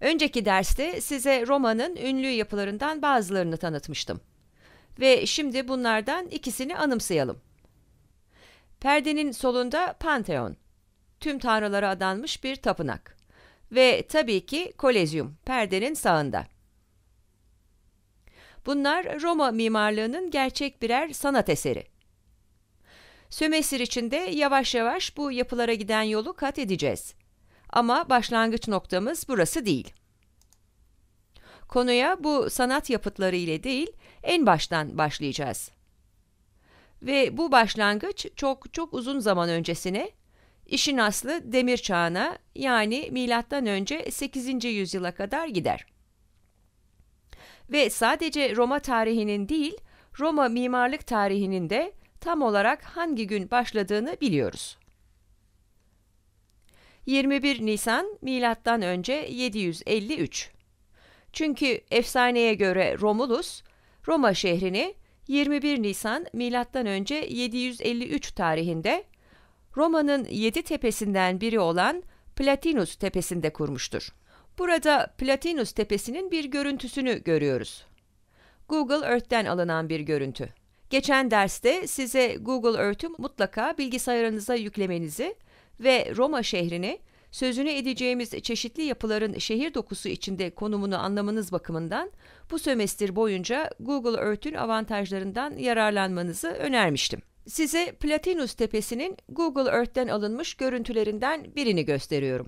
Önceki derste size romanın ünlü yapılarından bazılarını tanıtmıştım. Ve şimdi bunlardan ikisini anımsayalım. Perdenin solunda Pantheon, tüm tanrılara adanmış bir tapınak. Ve tabii ki Kolezyum, perdenin sağında. Bunlar Roma mimarlığının gerçek birer sanat eseri. Sömestr içinde yavaş yavaş bu yapılara giden yolu kat edeceğiz.'' ama başlangıç noktamız burası değil. Konuya bu sanat yapıtları ile değil, en baştan başlayacağız. Ve bu başlangıç çok çok uzun zaman öncesine, işin aslı demir çağına yani milattan önce 8. yüzyıla kadar gider. Ve sadece Roma tarihinin değil, Roma mimarlık tarihinin de tam olarak hangi gün başladığını biliyoruz. 21 Nisan milattan önce 753. Çünkü efsaneye göre Romulus Roma şehrini 21 Nisan milattan önce 753 tarihinde Roma'nın 7 tepesinden biri olan Platinus tepesinde kurmuştur. Burada Platinus tepesinin bir görüntüsünü görüyoruz. Google Earth'ten alınan bir görüntü. Geçen derste size Google Earth'ü mutlaka bilgisayarınıza yüklemenizi ve Roma şehrini sözünü edeceğimiz çeşitli yapıların şehir dokusu içinde konumunu anlamanız bakımından bu sömestr boyunca Google Earth'ün avantajlarından yararlanmanızı önermiştim. Size Platinus Tepesi'nin Google Earth'ten alınmış görüntülerinden birini gösteriyorum.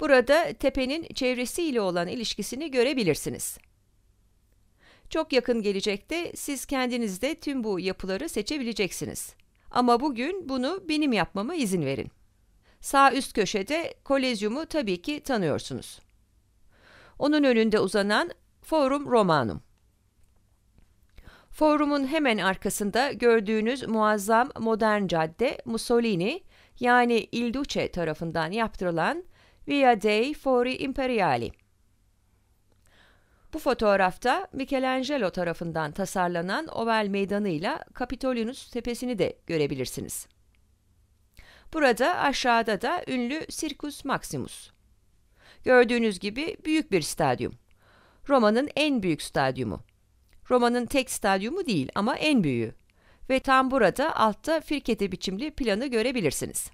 Burada tepenin çevresiyle olan ilişkisini görebilirsiniz. Çok yakın gelecekte siz kendiniz de tüm bu yapıları seçebileceksiniz. Ama bugün bunu benim yapmama izin verin. Sağ üst köşede Kolezyum'u tabii ki tanıyorsunuz. Onun önünde uzanan Forum Romanum. Forumun hemen arkasında gördüğünüz muazzam modern cadde Mussolini yani Il Duce tarafından yaptırılan Via dei Fori Imperiali. Bu fotoğrafta Michelangelo tarafından tasarlanan oval meydanıyla Kapitolinus tepesini de görebilirsiniz. Burada aşağıda da ünlü Circus Maximus. Gördüğünüz gibi büyük bir stadyum. Roma'nın en büyük stadyumu. Roma'nın tek stadyumu değil ama en büyüğü. Ve tam burada altta firkete biçimli planı görebilirsiniz.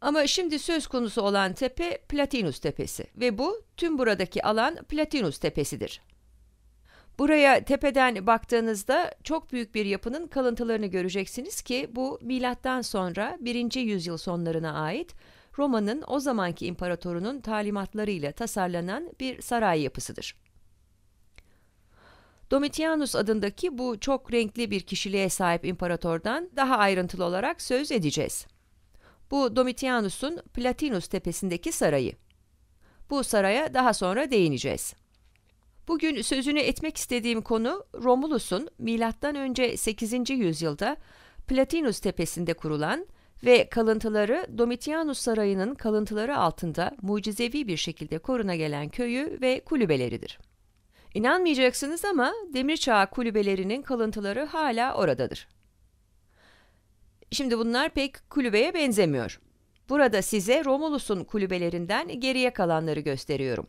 Ama şimdi söz konusu olan tepe Platinus Tepesi ve bu tüm buradaki alan Platinus Tepesi'dir. Buraya tepeden baktığınızda çok büyük bir yapının kalıntılarını göreceksiniz ki bu milattan sonra 1. yüzyıl sonlarına ait Roma'nın o zamanki imparatorunun talimatlarıyla tasarlanan bir saray yapısıdır. Domitianus adındaki bu çok renkli bir kişiliğe sahip imparatordan daha ayrıntılı olarak söz edeceğiz. Bu Domitianus'un Platinus tepesindeki sarayı. Bu saraya daha sonra değineceğiz. Bugün sözünü etmek istediğim konu Romulus'un M.Ö. 8. yüzyılda Platinus tepesinde kurulan ve kalıntıları Domitianus Sarayı'nın kalıntıları altında mucizevi bir şekilde koruna gelen köyü ve kulübeleridir. İnanmayacaksınız ama Demir Çağı kulübelerinin kalıntıları hala oradadır. Şimdi bunlar pek kulübeye benzemiyor. Burada size Romulus'un kulübelerinden geriye kalanları gösteriyorum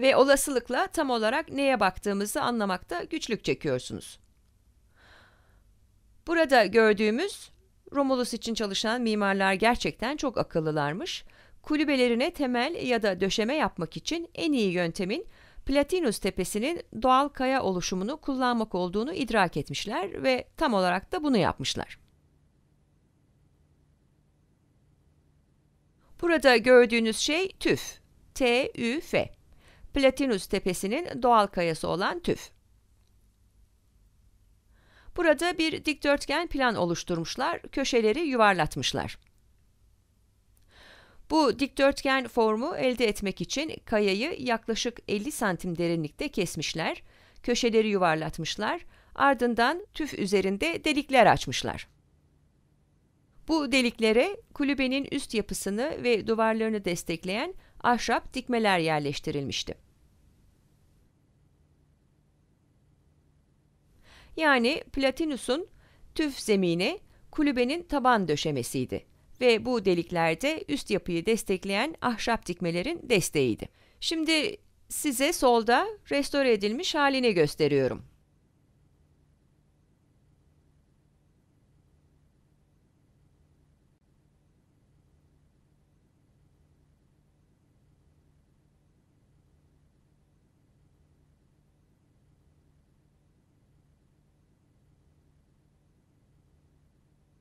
ve olasılıkla tam olarak neye baktığımızı anlamakta güçlük çekiyorsunuz. Burada gördüğümüz Romulus için çalışan mimarlar gerçekten çok akıllılarmış. Kulübelerine temel ya da döşeme yapmak için en iyi yöntemin Platinus tepesinin doğal kaya oluşumunu kullanmak olduğunu idrak etmişler ve tam olarak da bunu yapmışlar. Burada gördüğünüz şey tüf. T-Ü-F. Platinus tepesinin doğal kayası olan tüf. Burada bir dikdörtgen plan oluşturmuşlar, köşeleri yuvarlatmışlar. Bu dikdörtgen formu elde etmek için kayayı yaklaşık 50 santim derinlikte kesmişler, köşeleri yuvarlatmışlar, ardından tüf üzerinde delikler açmışlar. Bu deliklere kulübenin üst yapısını ve duvarlarını destekleyen ahşap dikmeler yerleştirilmişti. Yani Platinus'un tüf zemini kulübenin taban döşemesiydi ve bu deliklerde üst yapıyı destekleyen ahşap dikmelerin desteğiydi. Şimdi size solda restore edilmiş halini gösteriyorum.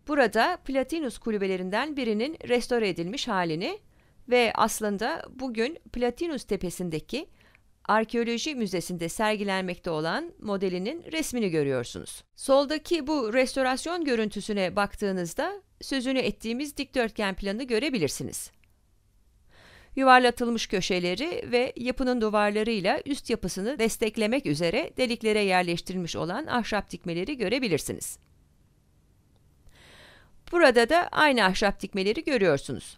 Burada Platinus kulübelerinden birinin restore edilmiş halini ve aslında bugün Platinus tepesindeki Arkeoloji Müzesi'nde sergilenmekte olan modelinin resmini görüyorsunuz. Soldaki bu restorasyon görüntüsüne baktığınızda sözünü ettiğimiz dikdörtgen planı görebilirsiniz. Yuvarlatılmış köşeleri ve yapının duvarlarıyla üst yapısını desteklemek üzere deliklere yerleştirilmiş olan ahşap dikmeleri görebilirsiniz. Burada da aynı ahşap dikmeleri görüyorsunuz.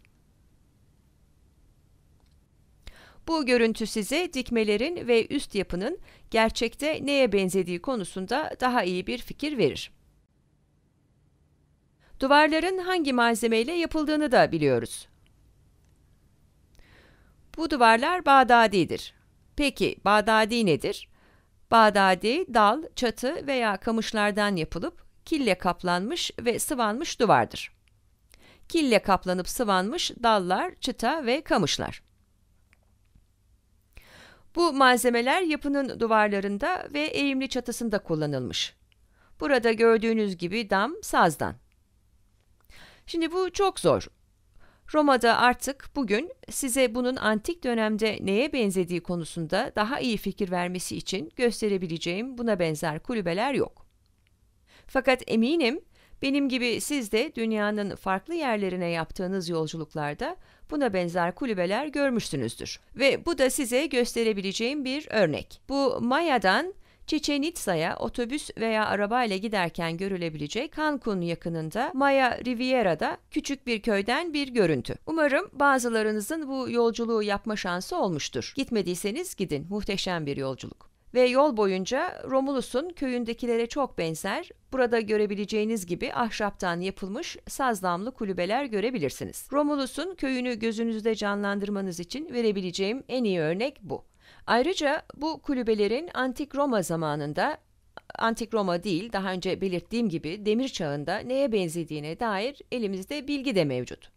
Bu görüntü size dikmelerin ve üst yapının gerçekte neye benzediği konusunda daha iyi bir fikir verir. Duvarların hangi malzemeyle yapıldığını da biliyoruz. Bu duvarlar Bağdadi'dir. Peki Bağdadi nedir? Bağdadi, dal, çatı veya kamışlardan yapılıp kille kaplanmış ve sıvanmış duvardır. Kille kaplanıp sıvanmış dallar, çıta ve kamışlar. Bu malzemeler yapının duvarlarında ve eğimli çatısında kullanılmış. Burada gördüğünüz gibi dam sazdan. Şimdi bu çok zor. Roma'da artık bugün size bunun antik dönemde neye benzediği konusunda daha iyi fikir vermesi için gösterebileceğim buna benzer kulübeler yok. Fakat eminim benim gibi siz de dünyanın farklı yerlerine yaptığınız yolculuklarda buna benzer kulübeler görmüşsünüzdür. Ve bu da size gösterebileceğim bir örnek. Bu Maya'dan Çiçenitsa'ya otobüs veya arabayla giderken görülebilecek Cancun yakınında Maya Riviera'da küçük bir köyden bir görüntü. Umarım bazılarınızın bu yolculuğu yapma şansı olmuştur. Gitmediyseniz gidin. Muhteşem bir yolculuk ve yol boyunca Romulus'un köyündekilere çok benzer, burada görebileceğiniz gibi ahşaptan yapılmış sazlamlı kulübeler görebilirsiniz. Romulus'un köyünü gözünüzde canlandırmanız için verebileceğim en iyi örnek bu. Ayrıca bu kulübelerin antik Roma zamanında Antik Roma değil, daha önce belirttiğim gibi demir çağında neye benzediğine dair elimizde bilgi de mevcut.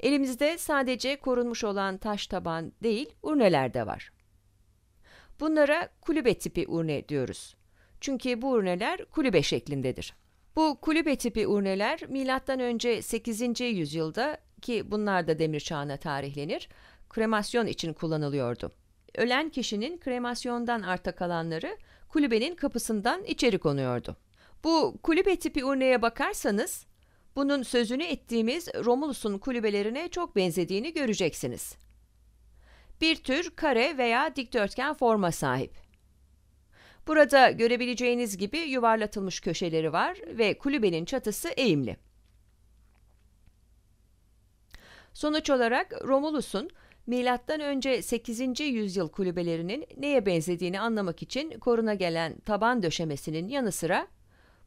Elimizde sadece korunmuş olan taş taban değil, urneler de var. Bunlara kulübe tipi urne diyoruz. Çünkü bu urneler kulübe şeklindedir. Bu kulübe tipi urneler M.Ö. 8. yüzyılda ki bunlar da demir çağına tarihlenir, kremasyon için kullanılıyordu. Ölen kişinin kremasyondan arta kalanları kulübenin kapısından içeri konuyordu. Bu kulübe tipi urneye bakarsanız bunun sözünü ettiğimiz Romulus'un kulübelerine çok benzediğini göreceksiniz bir tür kare veya dikdörtgen forma sahip. Burada görebileceğiniz gibi yuvarlatılmış köşeleri var ve kulübenin çatısı eğimli. Sonuç olarak Romulus'un MÖ 8. yüzyıl kulübelerinin neye benzediğini anlamak için koruna gelen taban döşemesinin yanı sıra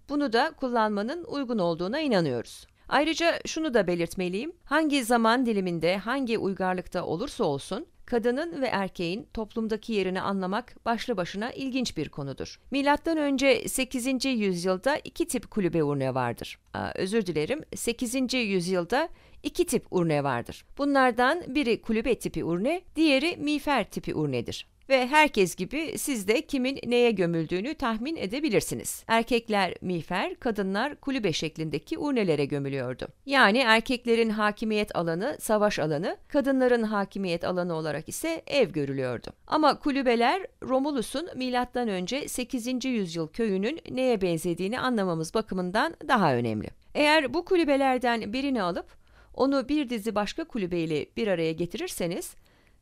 bunu da kullanmanın uygun olduğuna inanıyoruz. Ayrıca şunu da belirtmeliyim. Hangi zaman diliminde, hangi uygarlıkta olursa olsun kadının ve erkeğin toplumdaki yerini anlamak başlı başına ilginç bir konudur. Milattan önce 8. yüzyılda iki tip kulübe urne vardır. Aa, özür dilerim. 8. yüzyılda iki tip urne vardır. Bunlardan biri kulübe tipi urne, diğeri mifer tipi urnedir. Ve herkes gibi siz de kimin neye gömüldüğünü tahmin edebilirsiniz. Erkekler miğfer, kadınlar kulübe şeklindeki urnelere gömülüyordu. Yani erkeklerin hakimiyet alanı savaş alanı, kadınların hakimiyet alanı olarak ise ev görülüyordu. Ama kulübeler Romulus'un M.Ö. 8. yüzyıl köyünün neye benzediğini anlamamız bakımından daha önemli. Eğer bu kulübelerden birini alıp onu bir dizi başka kulübeyle bir araya getirirseniz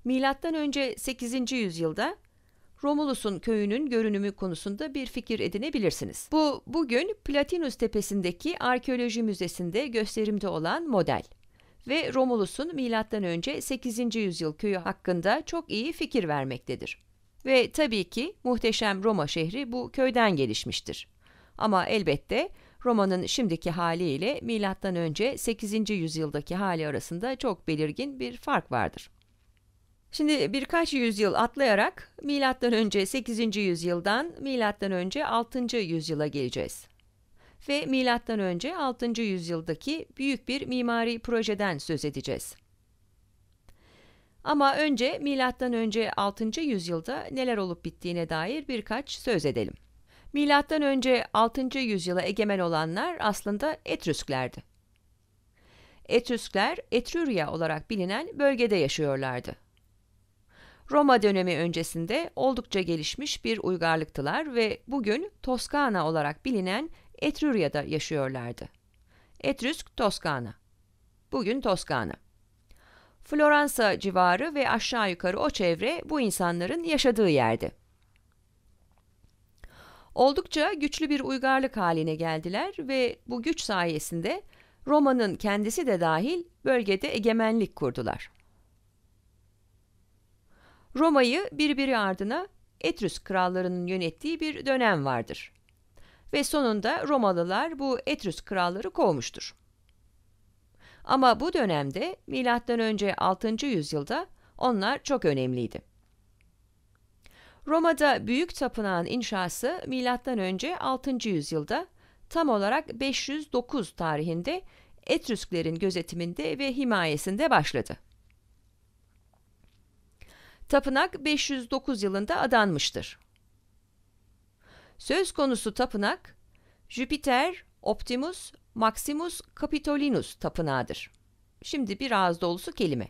Milattan önce 8. yüzyılda Romulus'un köyünün görünümü konusunda bir fikir edinebilirsiniz. Bu bugün Platinus Tepesi'ndeki Arkeoloji Müzesi'nde gösterimde olan model ve Romulus'un milattan önce 8. yüzyıl köyü hakkında çok iyi fikir vermektedir. Ve tabii ki muhteşem Roma şehri bu köyden gelişmiştir. Ama elbette Roma'nın şimdiki haliyle milattan önce 8. yüzyıldaki hali arasında çok belirgin bir fark vardır. Şimdi birkaç yüzyıl atlayarak milattan önce 8. yüzyıldan milattan önce 6. yüzyıla geleceğiz. Ve milattan önce 6. yüzyıldaki büyük bir mimari projeden söz edeceğiz. Ama önce milattan önce 6. yüzyılda neler olup bittiğine dair birkaç söz edelim. Milattan önce 6. yüzyıla egemen olanlar aslında Etrüsklerdi. Etrüskler Etrürya olarak bilinen bölgede yaşıyorlardı. Roma dönemi öncesinde oldukça gelişmiş bir uygarlıktılar ve bugün Toskana olarak bilinen Etrürya'da yaşıyorlardı. Etrüsk Toskana. Bugün Toskana. Floransa civarı ve aşağı yukarı o çevre bu insanların yaşadığı yerdi. Oldukça güçlü bir uygarlık haline geldiler ve bu güç sayesinde Roma'nın kendisi de dahil bölgede egemenlik kurdular. Roma'yı birbiri ardına Etrüsk krallarının yönettiği bir dönem vardır. Ve sonunda Romalılar bu Etrüsk kralları kovmuştur. Ama bu dönemde M.Ö. 6. yüzyılda onlar çok önemliydi. Roma'da büyük tapınağın inşası M.Ö. 6. yüzyılda tam olarak 509 tarihinde Etrüsklerin gözetiminde ve himayesinde başladı. Tapınak 509 yılında adanmıştır. Söz konusu tapınak Jüpiter Optimus Maximus Capitolinus tapınağıdır. Şimdi bir ağız dolusu kelime.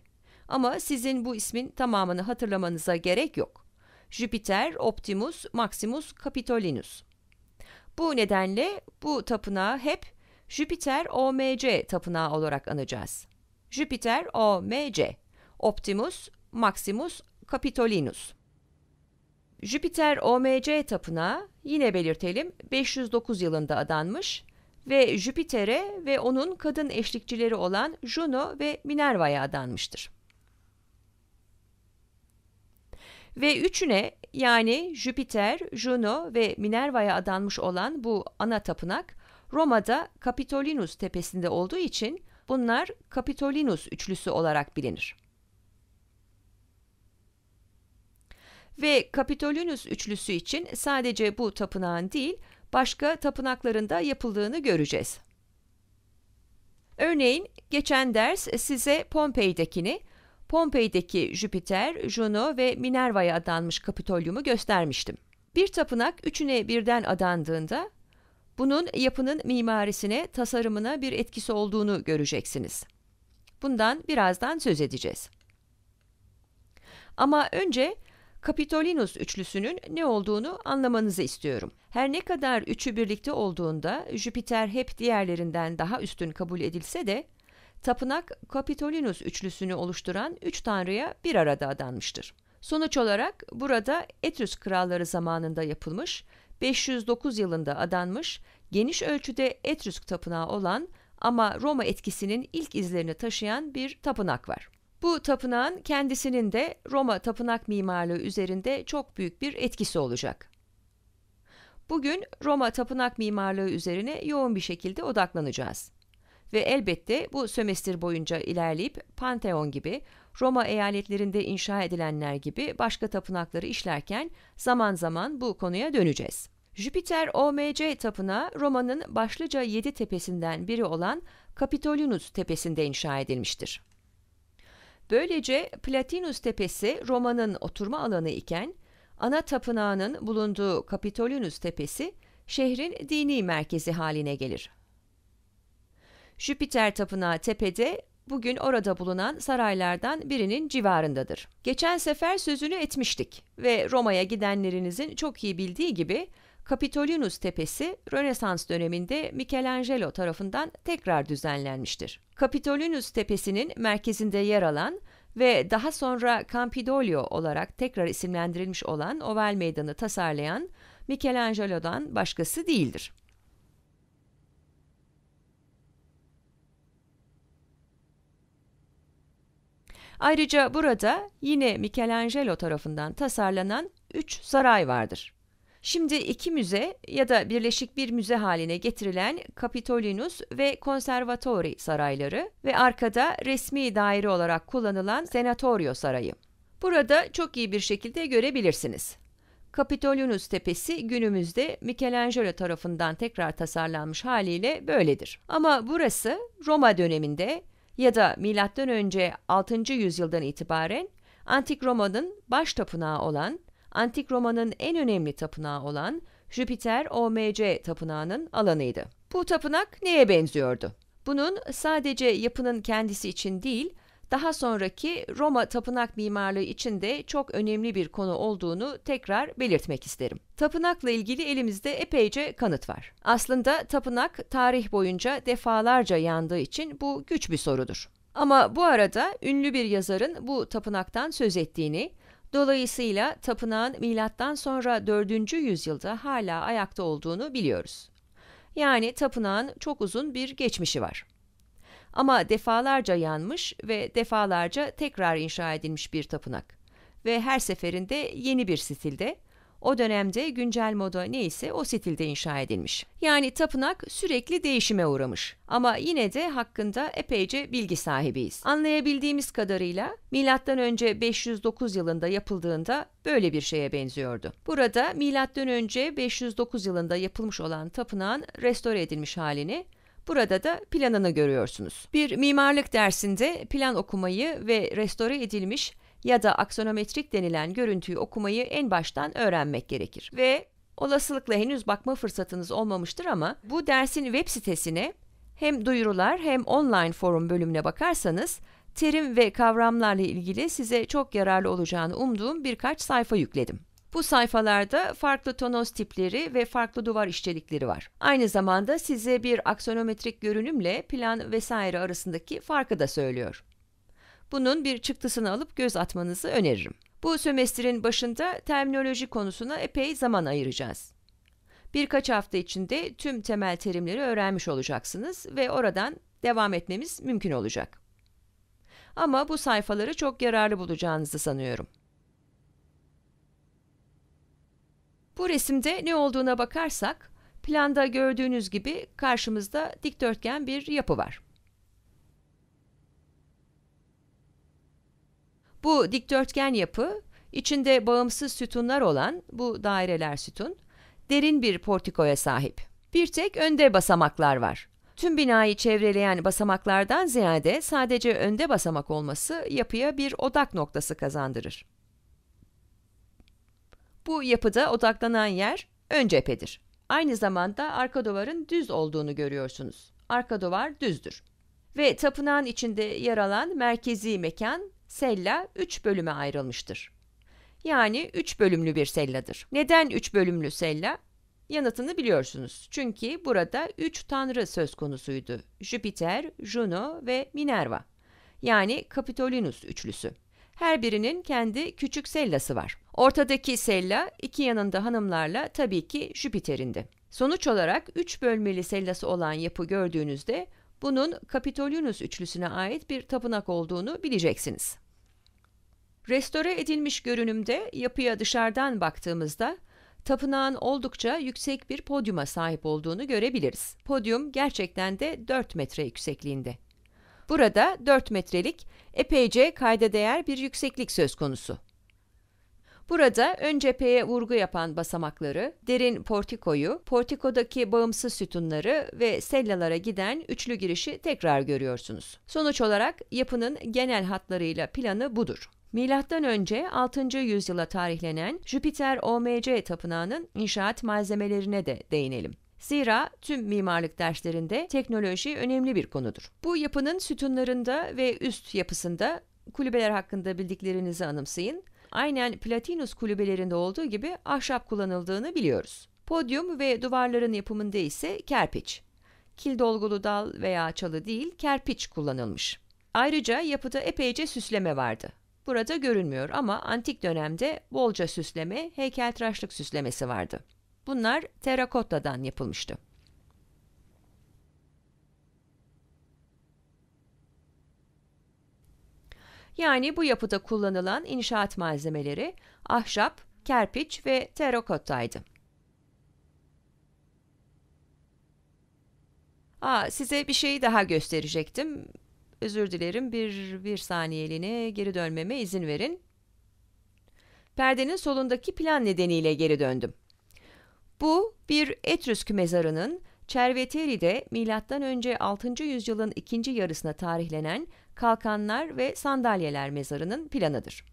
Ama sizin bu ismin tamamını hatırlamanıza gerek yok. Jüpiter Optimus Maximus Capitolinus. Bu nedenle bu tapınağı hep Jüpiter OMC tapınağı olarak anacağız. Jüpiter OMC Optimus Maximus Capitolinus. Jüpiter OMC tapınağı yine belirtelim 509 yılında adanmış ve Jüpiter'e ve onun kadın eşlikçileri olan Juno ve Minerva'ya adanmıştır. Ve üçüne yani Jüpiter, Juno ve Minerva'ya adanmış olan bu ana tapınak Roma'da Capitolinus tepesinde olduğu için bunlar Capitolinus üçlüsü olarak bilinir. ve Kapitolinus üçlüsü için sadece bu tapınağın değil, başka tapınaklarında yapıldığını göreceğiz. Örneğin geçen ders size Pompei'dekini, Pompei'deki Jüpiter, Juno ve Minerva'ya adanmış Kapitolyum'u göstermiştim. Bir tapınak üçüne birden adandığında bunun yapının mimarisine, tasarımına bir etkisi olduğunu göreceksiniz. Bundan birazdan söz edeceğiz. Ama önce Capitolinus üçlüsünün ne olduğunu anlamanızı istiyorum. Her ne kadar üçü birlikte olduğunda Jüpiter hep diğerlerinden daha üstün kabul edilse de tapınak Capitolinus üçlüsünü oluşturan üç tanrıya bir arada adanmıştır. Sonuç olarak burada Etrus kralları zamanında yapılmış, 509 yılında adanmış, geniş ölçüde Etrusk tapınağı olan ama Roma etkisinin ilk izlerini taşıyan bir tapınak var. Bu tapınağın kendisinin de Roma tapınak mimarlığı üzerinde çok büyük bir etkisi olacak. Bugün Roma tapınak mimarlığı üzerine yoğun bir şekilde odaklanacağız. Ve elbette bu sömestr boyunca ilerleyip Pantheon gibi Roma eyaletlerinde inşa edilenler gibi başka tapınakları işlerken zaman zaman bu konuya döneceğiz. Jüpiter OMC tapınağı Roma'nın başlıca yedi tepesinden biri olan Kapitolinus tepesinde inşa edilmiştir. Böylece Platinus Tepesi Roma'nın oturma alanı iken, ana tapınağının bulunduğu Kapitolinus Tepesi şehrin dini merkezi haline gelir. Jüpiter Tapınağı tepede bugün orada bulunan saraylardan birinin civarındadır. Geçen sefer sözünü etmiştik ve Roma'ya gidenlerinizin çok iyi bildiği gibi Kapitolinus Tepesi Rönesans döneminde Michelangelo tarafından tekrar düzenlenmiştir. Kapitolinus Tepesi'nin merkezinde yer alan ve daha sonra Campidoglio olarak tekrar isimlendirilmiş olan oval meydanı tasarlayan Michelangelo'dan başkası değildir. Ayrıca burada yine Michelangelo tarafından tasarlanan üç saray vardır. Şimdi iki müze ya da birleşik bir müze haline getirilen Kapitolinus ve Konservatori sarayları ve arkada resmi daire olarak kullanılan Senatorio sarayı. Burada çok iyi bir şekilde görebilirsiniz. Kapitolinus Tepesi günümüzde Michelangelo tarafından tekrar tasarlanmış haliyle böyledir. Ama burası Roma döneminde ya da Milattan önce 6. yüzyıldan itibaren Antik Roma'nın baş tapınağı olan Antik Roma'nın en önemli tapınağı olan Jüpiter OMC tapınağının alanıydı. Bu tapınak neye benziyordu? Bunun sadece yapının kendisi için değil, daha sonraki Roma tapınak mimarlığı için de çok önemli bir konu olduğunu tekrar belirtmek isterim. Tapınakla ilgili elimizde epeyce kanıt var. Aslında tapınak tarih boyunca defalarca yandığı için bu güç bir sorudur. Ama bu arada ünlü bir yazarın bu tapınaktan söz ettiğini Dolayısıyla tapınağın milattan sonra 4. yüzyılda hala ayakta olduğunu biliyoruz. Yani tapınağın çok uzun bir geçmişi var. Ama defalarca yanmış ve defalarca tekrar inşa edilmiş bir tapınak ve her seferinde yeni bir stilde o dönemde güncel moda neyse o stilde inşa edilmiş. Yani tapınak sürekli değişime uğramış. Ama yine de hakkında epeyce bilgi sahibiyiz. Anlayabildiğimiz kadarıyla M.Ö. 509 yılında yapıldığında böyle bir şeye benziyordu. Burada M.Ö. 509 yılında yapılmış olan tapınağın restore edilmiş halini Burada da planını görüyorsunuz. Bir mimarlık dersinde plan okumayı ve restore edilmiş ya da aksonometrik denilen görüntüyü okumayı en baştan öğrenmek gerekir. Ve olasılıkla henüz bakma fırsatınız olmamıştır ama bu dersin web sitesine hem duyurular hem online forum bölümüne bakarsanız terim ve kavramlarla ilgili size çok yararlı olacağını umduğum birkaç sayfa yükledim. Bu sayfalarda farklı tonoz tipleri ve farklı duvar işçilikleri var. Aynı zamanda size bir aksonometrik görünümle plan vesaire arasındaki farkı da söylüyor. Bunun bir çıktısını alıp göz atmanızı öneririm. Bu sömestrin başında terminoloji konusuna epey zaman ayıracağız. Birkaç hafta içinde tüm temel terimleri öğrenmiş olacaksınız ve oradan devam etmemiz mümkün olacak. Ama bu sayfaları çok yararlı bulacağınızı sanıyorum. Bu resimde ne olduğuna bakarsak, planda gördüğünüz gibi karşımızda dikdörtgen bir yapı var. Bu dikdörtgen yapı, içinde bağımsız sütunlar olan bu daireler sütun, derin bir portikoya sahip. Bir tek önde basamaklar var. Tüm binayı çevreleyen basamaklardan ziyade sadece önde basamak olması yapıya bir odak noktası kazandırır. Bu yapıda odaklanan yer ön cephedir. Aynı zamanda arka duvarın düz olduğunu görüyorsunuz. Arka duvar düzdür. Ve tapınağın içinde yer alan merkezi mekan sella 3 bölüme ayrılmıştır. Yani 3 bölümlü bir selladır. Neden 3 bölümlü sella? Yanıtını biliyorsunuz. Çünkü burada 3 tanrı söz konusuydu. Jüpiter, Juno ve Minerva. Yani Kapitolinus üçlüsü. Her birinin kendi küçük sellası var. Ortadaki sella iki yanında hanımlarla tabii ki Jüpiter'indi. Sonuç olarak 3 bölmeli sellası olan yapı gördüğünüzde bunun Kapitolinus üçlüsüne ait bir tapınak olduğunu bileceksiniz. Restore edilmiş görünümde yapıya dışarıdan baktığımızda tapınağın oldukça yüksek bir podyuma sahip olduğunu görebiliriz. Podyum gerçekten de 4 metre yüksekliğinde. Burada 4 metrelik epeyce kayda değer bir yükseklik söz konusu. Burada ön cepheye vurgu yapan basamakları, derin portikoyu, portikodaki bağımsız sütunları ve sellalara giden üçlü girişi tekrar görüyorsunuz. Sonuç olarak yapının genel hatlarıyla planı budur. Milattan önce 6. yüzyıla tarihlenen Jüpiter OMC tapınağının inşaat malzemelerine de değinelim. Zira tüm mimarlık derslerinde teknoloji önemli bir konudur. Bu yapının sütunlarında ve üst yapısında kulübeler hakkında bildiklerinizi anımsayın aynen Platinus kulübelerinde olduğu gibi ahşap kullanıldığını biliyoruz. Podyum ve duvarların yapımında ise kerpiç. Kil dolgulu dal veya çalı değil, kerpiç kullanılmış. Ayrıca yapıda epeyce süsleme vardı. Burada görünmüyor ama antik dönemde bolca süsleme, heykeltıraşlık süslemesi vardı. Bunlar terakottadan yapılmıştı. Yani bu yapıda kullanılan inşaat malzemeleri ahşap, kerpiç ve terrakottaydı. Aa, size bir şey daha gösterecektim. Özür dilerim bir, bir saniyeliğine geri dönmeme izin verin. Perdenin solundaki plan nedeniyle geri döndüm. Bu bir Etrusk mezarının Cerveteri'de M.Ö. 6. yüzyılın ikinci yarısına tarihlenen kalkanlar ve sandalyeler mezarının planıdır.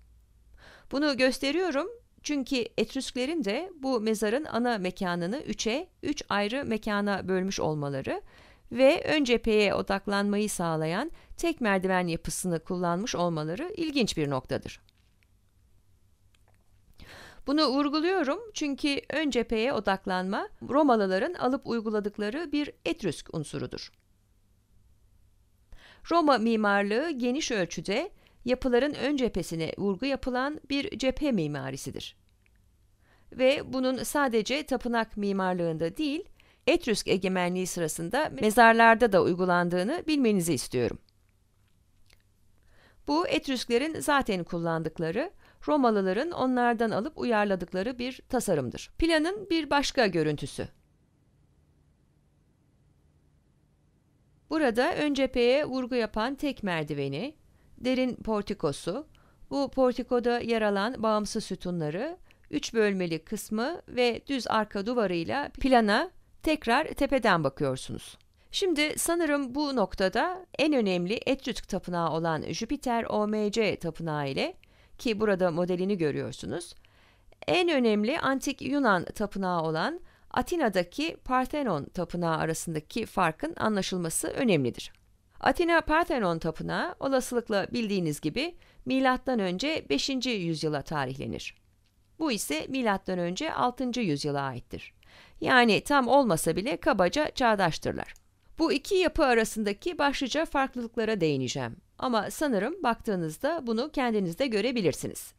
Bunu gösteriyorum çünkü Etrüsklerin de bu mezarın ana mekanını üçe, üç ayrı mekana bölmüş olmaları ve ön cepheye odaklanmayı sağlayan tek merdiven yapısını kullanmış olmaları ilginç bir noktadır. Bunu vurguluyorum çünkü ön cepheye odaklanma Romalıların alıp uyguladıkları bir Etrüsk unsurudur. Roma mimarlığı geniş ölçüde yapıların ön cephesine vurgu yapılan bir cephe mimarisidir. Ve bunun sadece tapınak mimarlığında değil, Etrüsk egemenliği sırasında mezarlarda da uygulandığını bilmenizi istiyorum. Bu Etrüsklerin zaten kullandıkları, Romalıların onlardan alıp uyarladıkları bir tasarımdır. Planın bir başka görüntüsü. Burada ön cepheye vurgu yapan tek merdiveni, derin portikosu, bu portikoda yer alan bağımsız sütunları, üç bölmeli kısmı ve düz arka duvarıyla plana tekrar tepeden bakıyorsunuz. Şimdi sanırım bu noktada en önemli Etrusk tapınağı olan Jüpiter OMC tapınağı ile ki burada modelini görüyorsunuz, en önemli antik Yunan tapınağı olan Atina'daki Parthenon Tapınağı arasındaki farkın anlaşılması önemlidir. Atina Parthenon Tapınağı olasılıkla bildiğiniz gibi M.Ö. 5. yüzyıla tarihlenir. Bu ise M.Ö. 6. yüzyıla aittir. Yani tam olmasa bile kabaca çağdaştırlar. Bu iki yapı arasındaki başlıca farklılıklara değineceğim ama sanırım baktığınızda bunu kendiniz de görebilirsiniz.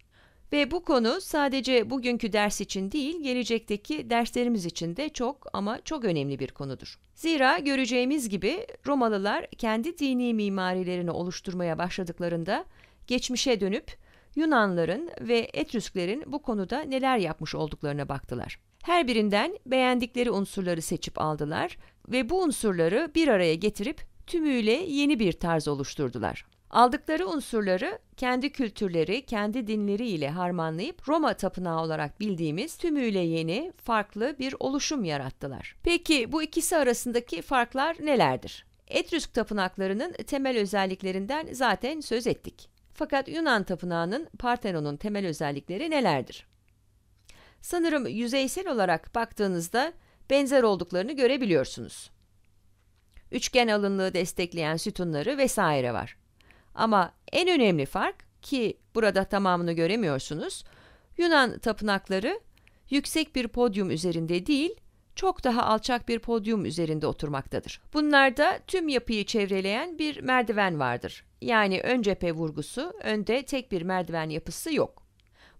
Ve bu konu sadece bugünkü ders için değil, gelecekteki derslerimiz için de çok ama çok önemli bir konudur. Zira göreceğimiz gibi Romalılar kendi dini mimarilerini oluşturmaya başladıklarında geçmişe dönüp Yunanların ve Etrüsklerin bu konuda neler yapmış olduklarına baktılar. Her birinden beğendikleri unsurları seçip aldılar ve bu unsurları bir araya getirip tümüyle yeni bir tarz oluşturdular. Aldıkları unsurları kendi kültürleri, kendi dinleri ile harmanlayıp Roma tapınağı olarak bildiğimiz tümüyle yeni, farklı bir oluşum yarattılar. Peki bu ikisi arasındaki farklar nelerdir? Etrusk tapınaklarının temel özelliklerinden zaten söz ettik. Fakat Yunan tapınağının Parthenon'un temel özellikleri nelerdir? Sanırım yüzeysel olarak baktığınızda benzer olduklarını görebiliyorsunuz. Üçgen alınlığı destekleyen sütunları vesaire var. Ama en önemli fark ki burada tamamını göremiyorsunuz, Yunan tapınakları yüksek bir podyum üzerinde değil, çok daha alçak bir podyum üzerinde oturmaktadır. Bunlarda tüm yapıyı çevreleyen bir merdiven vardır. Yani ön cephe vurgusu, önde tek bir merdiven yapısı yok.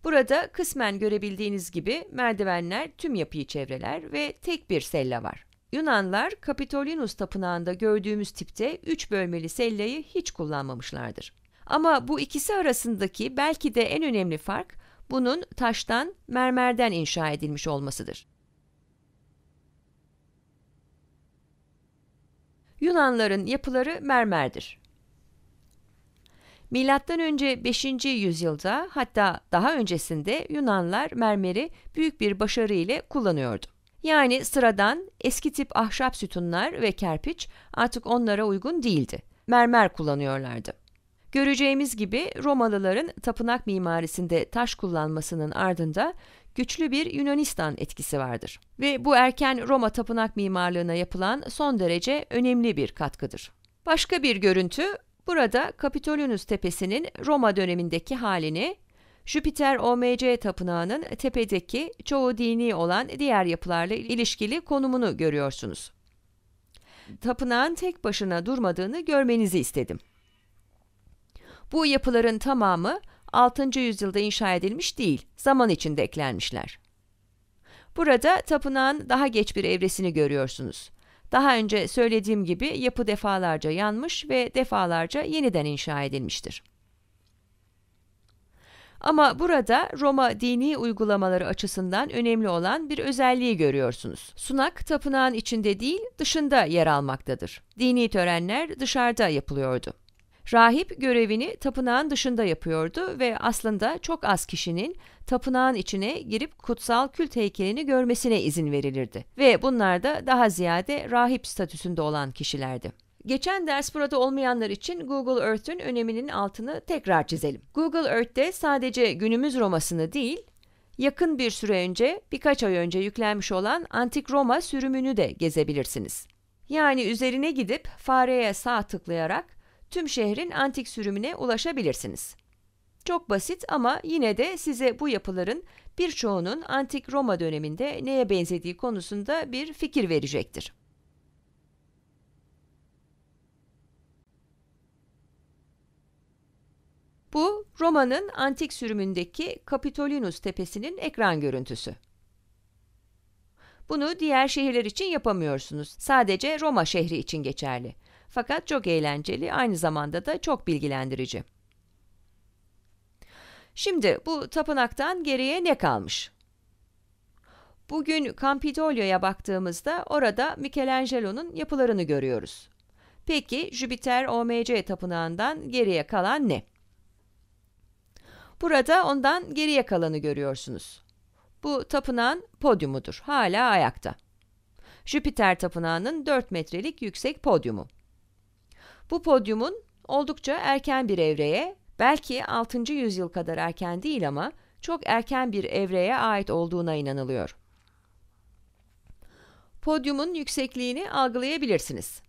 Burada kısmen görebildiğiniz gibi merdivenler tüm yapıyı çevreler ve tek bir sella var. Yunanlar Kapitolinus tapınağında gördüğümüz tipte üç bölmeli selleyi hiç kullanmamışlardır. Ama bu ikisi arasındaki belki de en önemli fark bunun taştan, mermerden inşa edilmiş olmasıdır. Yunanların yapıları mermerdir. Milattan önce 5. yüzyılda hatta daha öncesinde Yunanlar mermeri büyük bir başarı ile kullanıyordu. Yani sıradan eski tip ahşap sütunlar ve kerpiç artık onlara uygun değildi. Mermer kullanıyorlardı. Göreceğimiz gibi Romalıların tapınak mimarisinde taş kullanmasının ardında güçlü bir Yunanistan etkisi vardır ve bu erken Roma tapınak mimarlığına yapılan son derece önemli bir katkıdır. Başka bir görüntü burada Kapitolinus Tepesi'nin Roma dönemindeki halini Jüpiter OMC tapınağının tepedeki çoğu dini olan diğer yapılarla ilişkili konumunu görüyorsunuz. Tapınağın tek başına durmadığını görmenizi istedim. Bu yapıların tamamı 6. yüzyılda inşa edilmiş değil, zaman içinde eklenmişler. Burada tapınağın daha geç bir evresini görüyorsunuz. Daha önce söylediğim gibi yapı defalarca yanmış ve defalarca yeniden inşa edilmiştir. Ama burada Roma dini uygulamaları açısından önemli olan bir özelliği görüyorsunuz. Sunak tapınağın içinde değil dışında yer almaktadır. Dini törenler dışarıda yapılıyordu. Rahip görevini tapınağın dışında yapıyordu ve aslında çok az kişinin tapınağın içine girip kutsal kült heykelini görmesine izin verilirdi ve bunlar da daha ziyade rahip statüsünde olan kişilerdi. Geçen ders burada olmayanlar için Google Earth'ün öneminin altını tekrar çizelim. Google Earth'te sadece günümüz Roma'sını değil, yakın bir süre önce, birkaç ay önce yüklenmiş olan Antik Roma sürümünü de gezebilirsiniz. Yani üzerine gidip fareye sağ tıklayarak tüm şehrin antik sürümüne ulaşabilirsiniz. Çok basit ama yine de size bu yapıların birçoğunun antik Roma döneminde neye benzediği konusunda bir fikir verecektir. Bu romanın antik sürümündeki Capitolinus tepesinin ekran görüntüsü. Bunu diğer şehirler için yapamıyorsunuz. Sadece Roma şehri için geçerli. Fakat çok eğlenceli, aynı zamanda da çok bilgilendirici. Şimdi bu tapınaktan geriye ne kalmış? Bugün Campidoglio'ya baktığımızda orada Michelangelo'nun yapılarını görüyoruz. Peki Jüpiter OMC tapınağından geriye kalan ne? Burada ondan geriye kalanı görüyorsunuz. Bu tapınağın podyumudur. Hala ayakta. Jüpiter tapınağının 4 metrelik yüksek podyumu. Bu podyumun oldukça erken bir evreye, belki 6. yüzyıl kadar erken değil ama çok erken bir evreye ait olduğuna inanılıyor. Podyumun yüksekliğini algılayabilirsiniz.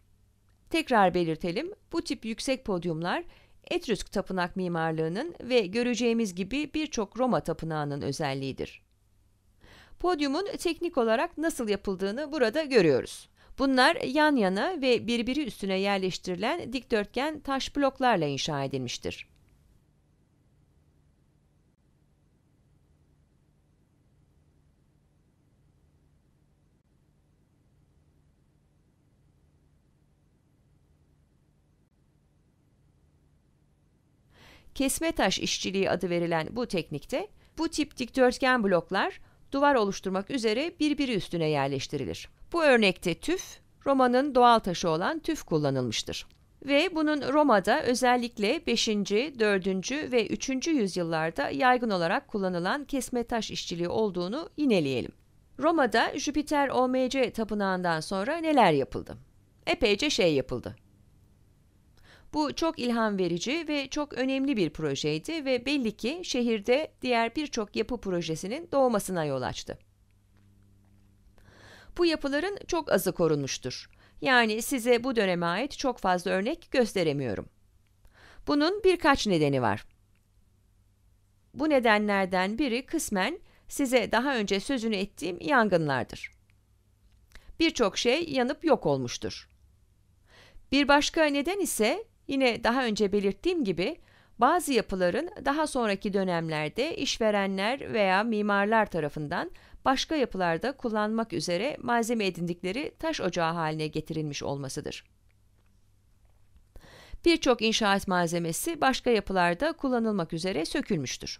Tekrar belirtelim, bu tip yüksek podyumlar Etrüsk tapınak mimarlığının ve göreceğimiz gibi birçok Roma tapınağının özelliğidir. Podyumun teknik olarak nasıl yapıldığını burada görüyoruz. Bunlar yan yana ve birbiri üstüne yerleştirilen dikdörtgen taş bloklarla inşa edilmiştir. Kesme taş işçiliği adı verilen bu teknikte bu tip dikdörtgen bloklar duvar oluşturmak üzere birbiri üstüne yerleştirilir. Bu örnekte tüf, Roma'nın doğal taşı olan tüf kullanılmıştır. Ve bunun Roma'da özellikle 5. 4. ve 3. yüzyıllarda yaygın olarak kullanılan kesme taş işçiliği olduğunu yineleyelim. Roma'da Jüpiter OMC tapınağından sonra neler yapıldı? Epeyce şey yapıldı. Bu çok ilham verici ve çok önemli bir projeydi ve belli ki şehirde diğer birçok yapı projesinin doğmasına yol açtı. Bu yapıların çok azı korunmuştur. Yani size bu döneme ait çok fazla örnek gösteremiyorum. Bunun birkaç nedeni var. Bu nedenlerden biri kısmen size daha önce sözünü ettiğim yangınlardır. Birçok şey yanıp yok olmuştur. Bir başka neden ise Yine daha önce belirttiğim gibi bazı yapıların daha sonraki dönemlerde işverenler veya mimarlar tarafından başka yapılarda kullanmak üzere malzeme edindikleri taş ocağı haline getirilmiş olmasıdır. Birçok inşaat malzemesi başka yapılarda kullanılmak üzere sökülmüştür.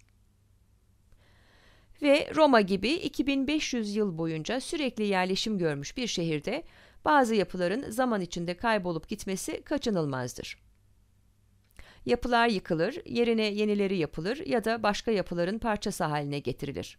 Ve Roma gibi 2500 yıl boyunca sürekli yerleşim görmüş bir şehirde bazı yapıların zaman içinde kaybolup gitmesi kaçınılmazdır yapılar yıkılır, yerine yenileri yapılır ya da başka yapıların parçası haline getirilir.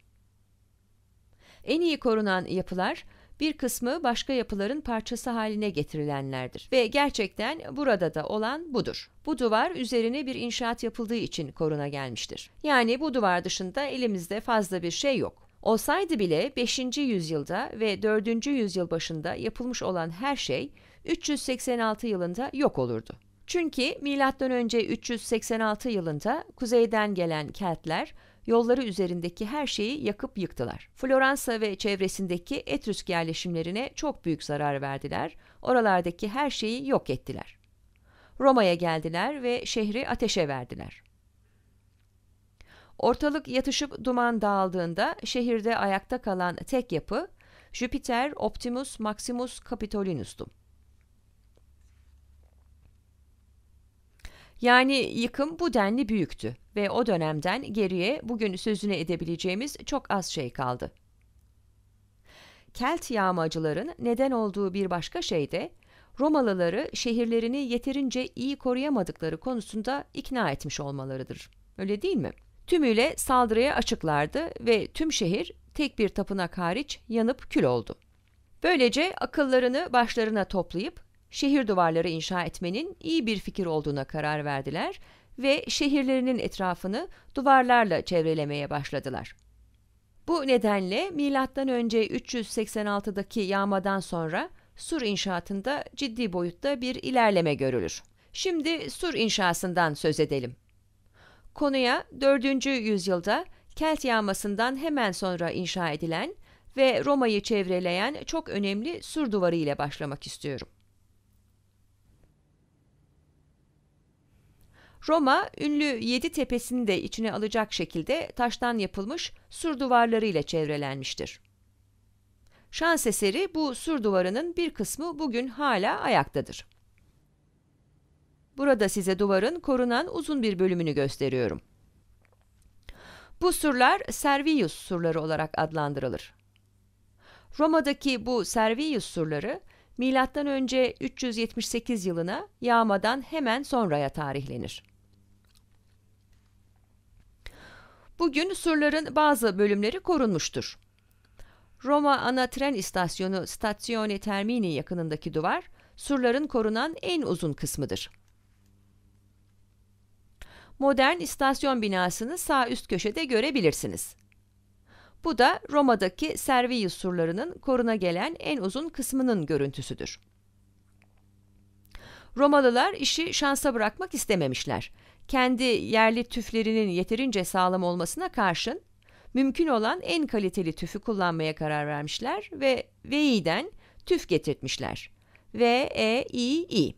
En iyi korunan yapılar, bir kısmı başka yapıların parçası haline getirilenlerdir. Ve gerçekten burada da olan budur. Bu duvar üzerine bir inşaat yapıldığı için koruna gelmiştir. Yani bu duvar dışında elimizde fazla bir şey yok. Olsaydı bile 5. yüzyılda ve 4. yüzyıl başında yapılmış olan her şey 386 yılında yok olurdu. Çünkü M.Ö. 386 yılında kuzeyden gelen Keltler yolları üzerindeki her şeyi yakıp yıktılar. Floransa ve çevresindeki Etrüsk yerleşimlerine çok büyük zarar verdiler. Oralardaki her şeyi yok ettiler. Roma'ya geldiler ve şehri ateşe verdiler. Ortalık yatışıp duman dağıldığında şehirde ayakta kalan tek yapı Jüpiter Optimus Maximus Capitolinus'tu. Yani yıkım bu denli büyüktü ve o dönemden geriye bugün sözüne edebileceğimiz çok az şey kaldı. Kelt yağmacıların neden olduğu bir başka şey de Romalıları şehirlerini yeterince iyi koruyamadıkları konusunda ikna etmiş olmalarıdır. Öyle değil mi? Tümüyle saldırıya açıklardı ve tüm şehir tek bir tapınak hariç yanıp kül oldu. Böylece akıllarını başlarına toplayıp şehir duvarları inşa etmenin iyi bir fikir olduğuna karar verdiler ve şehirlerinin etrafını duvarlarla çevrelemeye başladılar. Bu nedenle milattan önce 386'daki yağmadan sonra sur inşaatında ciddi boyutta bir ilerleme görülür. Şimdi sur inşasından söz edelim. Konuya 4. yüzyılda Kelt yağmasından hemen sonra inşa edilen ve Roma'yı çevreleyen çok önemli sur duvarı ile başlamak istiyorum. Roma ünlü yedi tepesini de içine alacak şekilde taştan yapılmış sur duvarlarıyla çevrelenmiştir. Şans eseri bu sur duvarının bir kısmı bugün hala ayaktadır. Burada size duvarın korunan uzun bir bölümünü gösteriyorum. Bu surlar Servius surları olarak adlandırılır. Roma'daki bu Servius surları M.Ö. 378 yılına yağmadan hemen sonraya tarihlenir. Bugün surların bazı bölümleri korunmuştur. Roma ana tren istasyonu Stazione Termini yakınındaki duvar, surların korunan en uzun kısmıdır. Modern istasyon binasını sağ üst köşede görebilirsiniz. Bu da Roma'daki Servius surlarının koruna gelen en uzun kısmının görüntüsüdür. Romalılar işi şansa bırakmak istememişler kendi yerli tüflerinin yeterince sağlam olmasına karşın mümkün olan en kaliteli tüfü kullanmaya karar vermişler ve VEI'den tüf getirtmişler. v e I I.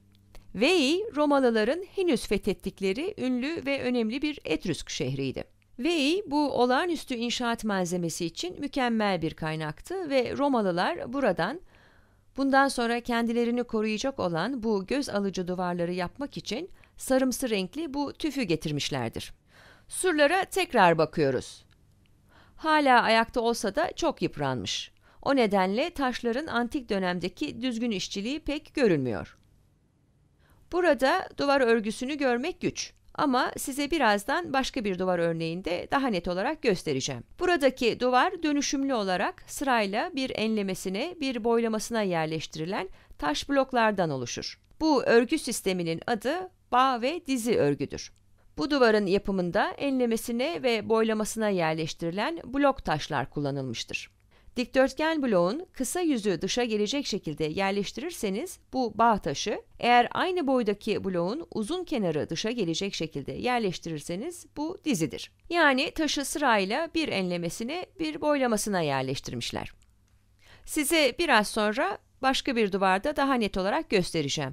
VEI, Romalıların henüz fethettikleri ünlü ve önemli bir Etrüsk şehriydi. Vei bu olağanüstü inşaat malzemesi için mükemmel bir kaynaktı ve Romalılar buradan bundan sonra kendilerini koruyacak olan bu göz alıcı duvarları yapmak için sarımsı renkli bu tüfü getirmişlerdir. Surlara tekrar bakıyoruz. Hala ayakta olsa da çok yıpranmış. O nedenle taşların antik dönemdeki düzgün işçiliği pek görünmüyor. Burada duvar örgüsünü görmek güç ama size birazdan başka bir duvar örneğinde daha net olarak göstereceğim. Buradaki duvar dönüşümlü olarak sırayla bir enlemesine bir boylamasına yerleştirilen taş bloklardan oluşur. Bu örgü sisteminin adı bağ ve dizi örgüdür. Bu duvarın yapımında enlemesine ve boylamasına yerleştirilen blok taşlar kullanılmıştır. Dikdörtgen bloğun kısa yüzü dışa gelecek şekilde yerleştirirseniz bu bağ taşı, eğer aynı boydaki bloğun uzun kenarı dışa gelecek şekilde yerleştirirseniz bu dizidir. Yani taşı sırayla bir enlemesine bir boylamasına yerleştirmişler. Size biraz sonra başka bir duvarda daha net olarak göstereceğim.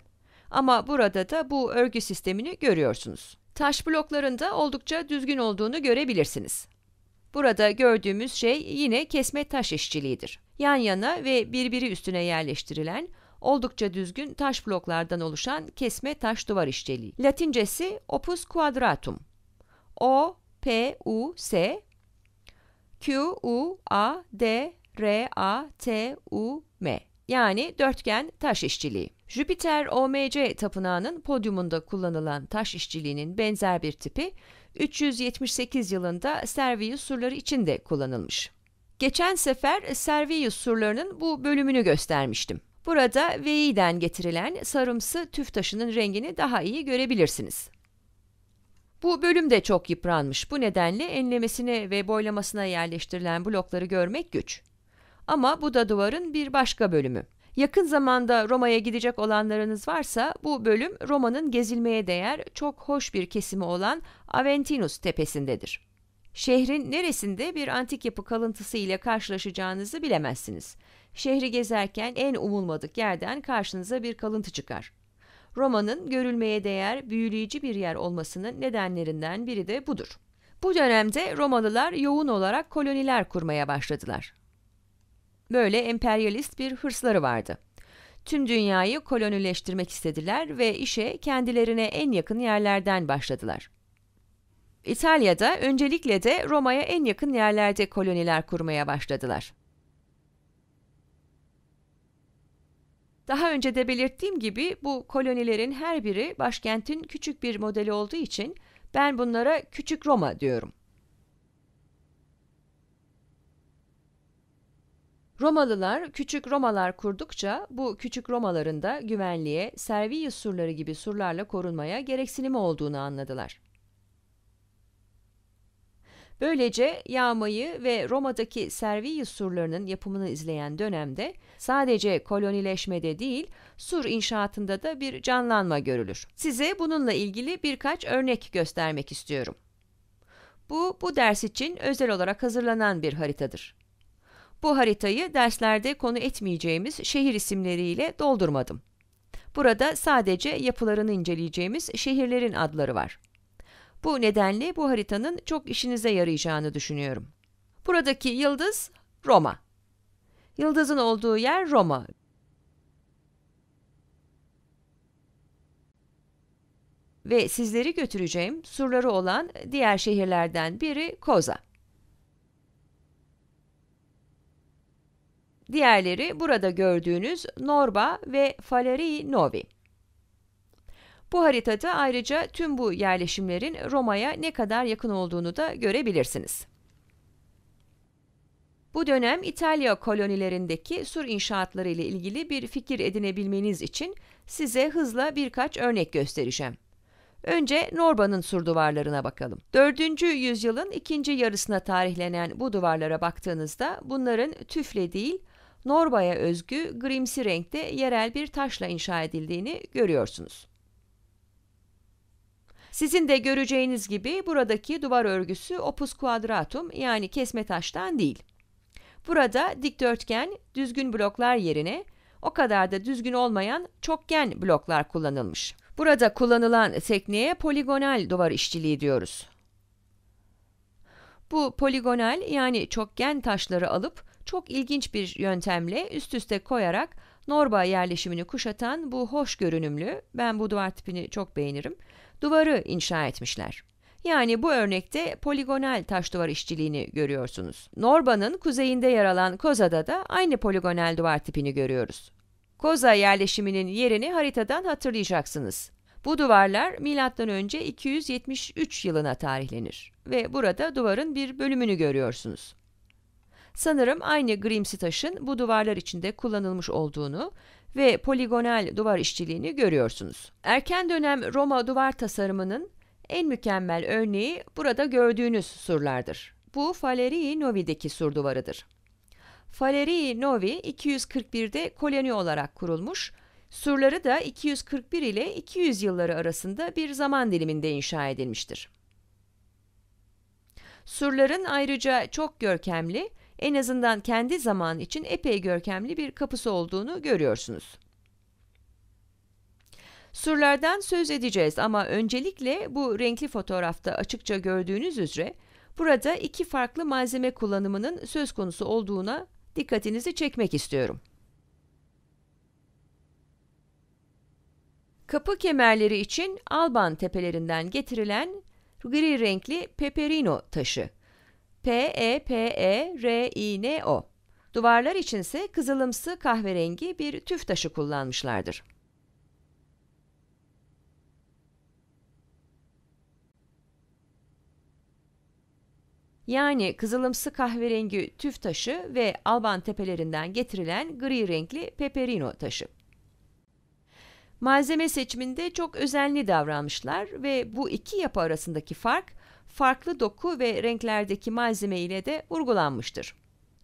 Ama burada da bu örgü sistemini görüyorsunuz. Taş bloklarında oldukça düzgün olduğunu görebilirsiniz. Burada gördüğümüz şey yine kesme taş işçiliğidir. Yan yana ve birbiri üstüne yerleştirilen oldukça düzgün taş bloklardan oluşan kesme taş duvar işçiliği. Latincesi opus quadratum. O, P, U, S, Q, U, A, D, R, A, T, U, M. Yani dörtgen taş işçiliği. Jüpiter OMC tapınağının podyumunda kullanılan taş işçiliğinin benzer bir tipi 378 yılında Servius surları için de kullanılmış. Geçen sefer Servius surlarının bu bölümünü göstermiştim. Burada V'den getirilen sarımsı tüf taşının rengini daha iyi görebilirsiniz. Bu bölüm de çok yıpranmış. Bu nedenle enlemesine ve boylamasına yerleştirilen blokları görmek güç. Ama bu da duvarın bir başka bölümü. Yakın zamanda Roma'ya gidecek olanlarınız varsa bu bölüm Roma'nın gezilmeye değer çok hoş bir kesimi olan Aventinus tepesindedir. Şehrin neresinde bir antik yapı kalıntısı ile karşılaşacağınızı bilemezsiniz. Şehri gezerken en umulmadık yerden karşınıza bir kalıntı çıkar. Roma'nın görülmeye değer büyüleyici bir yer olmasının nedenlerinden biri de budur. Bu dönemde Romalılar yoğun olarak koloniler kurmaya başladılar. Böyle emperyalist bir hırsları vardı. Tüm dünyayı kolonileştirmek istediler ve işe kendilerine en yakın yerlerden başladılar. İtalya'da öncelikle de Roma'ya en yakın yerlerde koloniler kurmaya başladılar. Daha önce de belirttiğim gibi bu kolonilerin her biri başkentin küçük bir modeli olduğu için ben bunlara Küçük Roma diyorum. Romalılar küçük Romalar kurdukça bu küçük Romaların da güvenliğe Servius surları gibi surlarla korunmaya gereksinimi olduğunu anladılar. Böylece yağmayı ve Roma'daki Servius surlarının yapımını izleyen dönemde sadece kolonileşmede değil sur inşaatında da bir canlanma görülür. Size bununla ilgili birkaç örnek göstermek istiyorum. Bu, bu ders için özel olarak hazırlanan bir haritadır. Bu haritayı derslerde konu etmeyeceğimiz şehir isimleriyle doldurmadım. Burada sadece yapılarını inceleyeceğimiz şehirlerin adları var. Bu nedenle bu haritanın çok işinize yarayacağını düşünüyorum. Buradaki yıldız Roma. Yıldızın olduğu yer Roma. Ve sizleri götüreceğim surları olan diğer şehirlerden biri Koza. Diğerleri burada gördüğünüz Norba ve Falerii Novi. Bu haritada ayrıca tüm bu yerleşimlerin Roma'ya ne kadar yakın olduğunu da görebilirsiniz. Bu dönem İtalya kolonilerindeki sur inşaatları ile ilgili bir fikir edinebilmeniz için size hızla birkaç örnek göstereceğim. Önce Norba'nın sur duvarlarına bakalım. 4. yüzyılın ikinci yarısına tarihlenen bu duvarlara baktığınızda bunların tüfle değil Norba'ya özgü grimsi renkte yerel bir taşla inşa edildiğini görüyorsunuz. Sizin de göreceğiniz gibi buradaki duvar örgüsü opus quadratum yani kesme taştan değil. Burada dikdörtgen, düzgün bloklar yerine o kadar da düzgün olmayan çokgen bloklar kullanılmış. Burada kullanılan tekniğe poligonal duvar işçiliği diyoruz. Bu poligonal yani çokgen taşları alıp çok ilginç bir yöntemle üst üste koyarak Norba yerleşimini kuşatan bu hoş görünümlü, ben bu duvar tipini çok beğenirim, duvarı inşa etmişler. Yani bu örnekte poligonal taş duvar işçiliğini görüyorsunuz. Norba'nın kuzeyinde yer alan Koza'da da aynı poligonal duvar tipini görüyoruz. Koza yerleşiminin yerini haritadan hatırlayacaksınız. Bu duvarlar M.Ö. 273 yılına tarihlenir ve burada duvarın bir bölümünü görüyorsunuz. Sanırım aynı Grimsey taşın bu duvarlar içinde kullanılmış olduğunu ve poligonal duvar işçiliğini görüyorsunuz. Erken dönem Roma duvar tasarımının en mükemmel örneği burada gördüğünüz surlardır. Bu Falerii Novi'deki sur duvarıdır. Falerii Novi 241'de koloni olarak kurulmuş, surları da 241 ile 200 yılları arasında bir zaman diliminde inşa edilmiştir. Surların ayrıca çok görkemli en azından kendi zaman için epey görkemli bir kapısı olduğunu görüyorsunuz. Surlardan söz edeceğiz ama öncelikle bu renkli fotoğrafta açıkça gördüğünüz üzere burada iki farklı malzeme kullanımının söz konusu olduğuna dikkatinizi çekmek istiyorum. Kapı kemerleri için Alban tepelerinden getirilen gri renkli peperino taşı p e p e r I n o Duvarlar için ise kızılımsı kahverengi bir tüf taşı kullanmışlardır. Yani kızılımsı kahverengi tüf taşı ve Alban tepelerinden getirilen gri renkli peperino taşı. Malzeme seçiminde çok özenli davranmışlar ve bu iki yapı arasındaki fark farklı doku ve renklerdeki malzeme ile de vurgulanmıştır.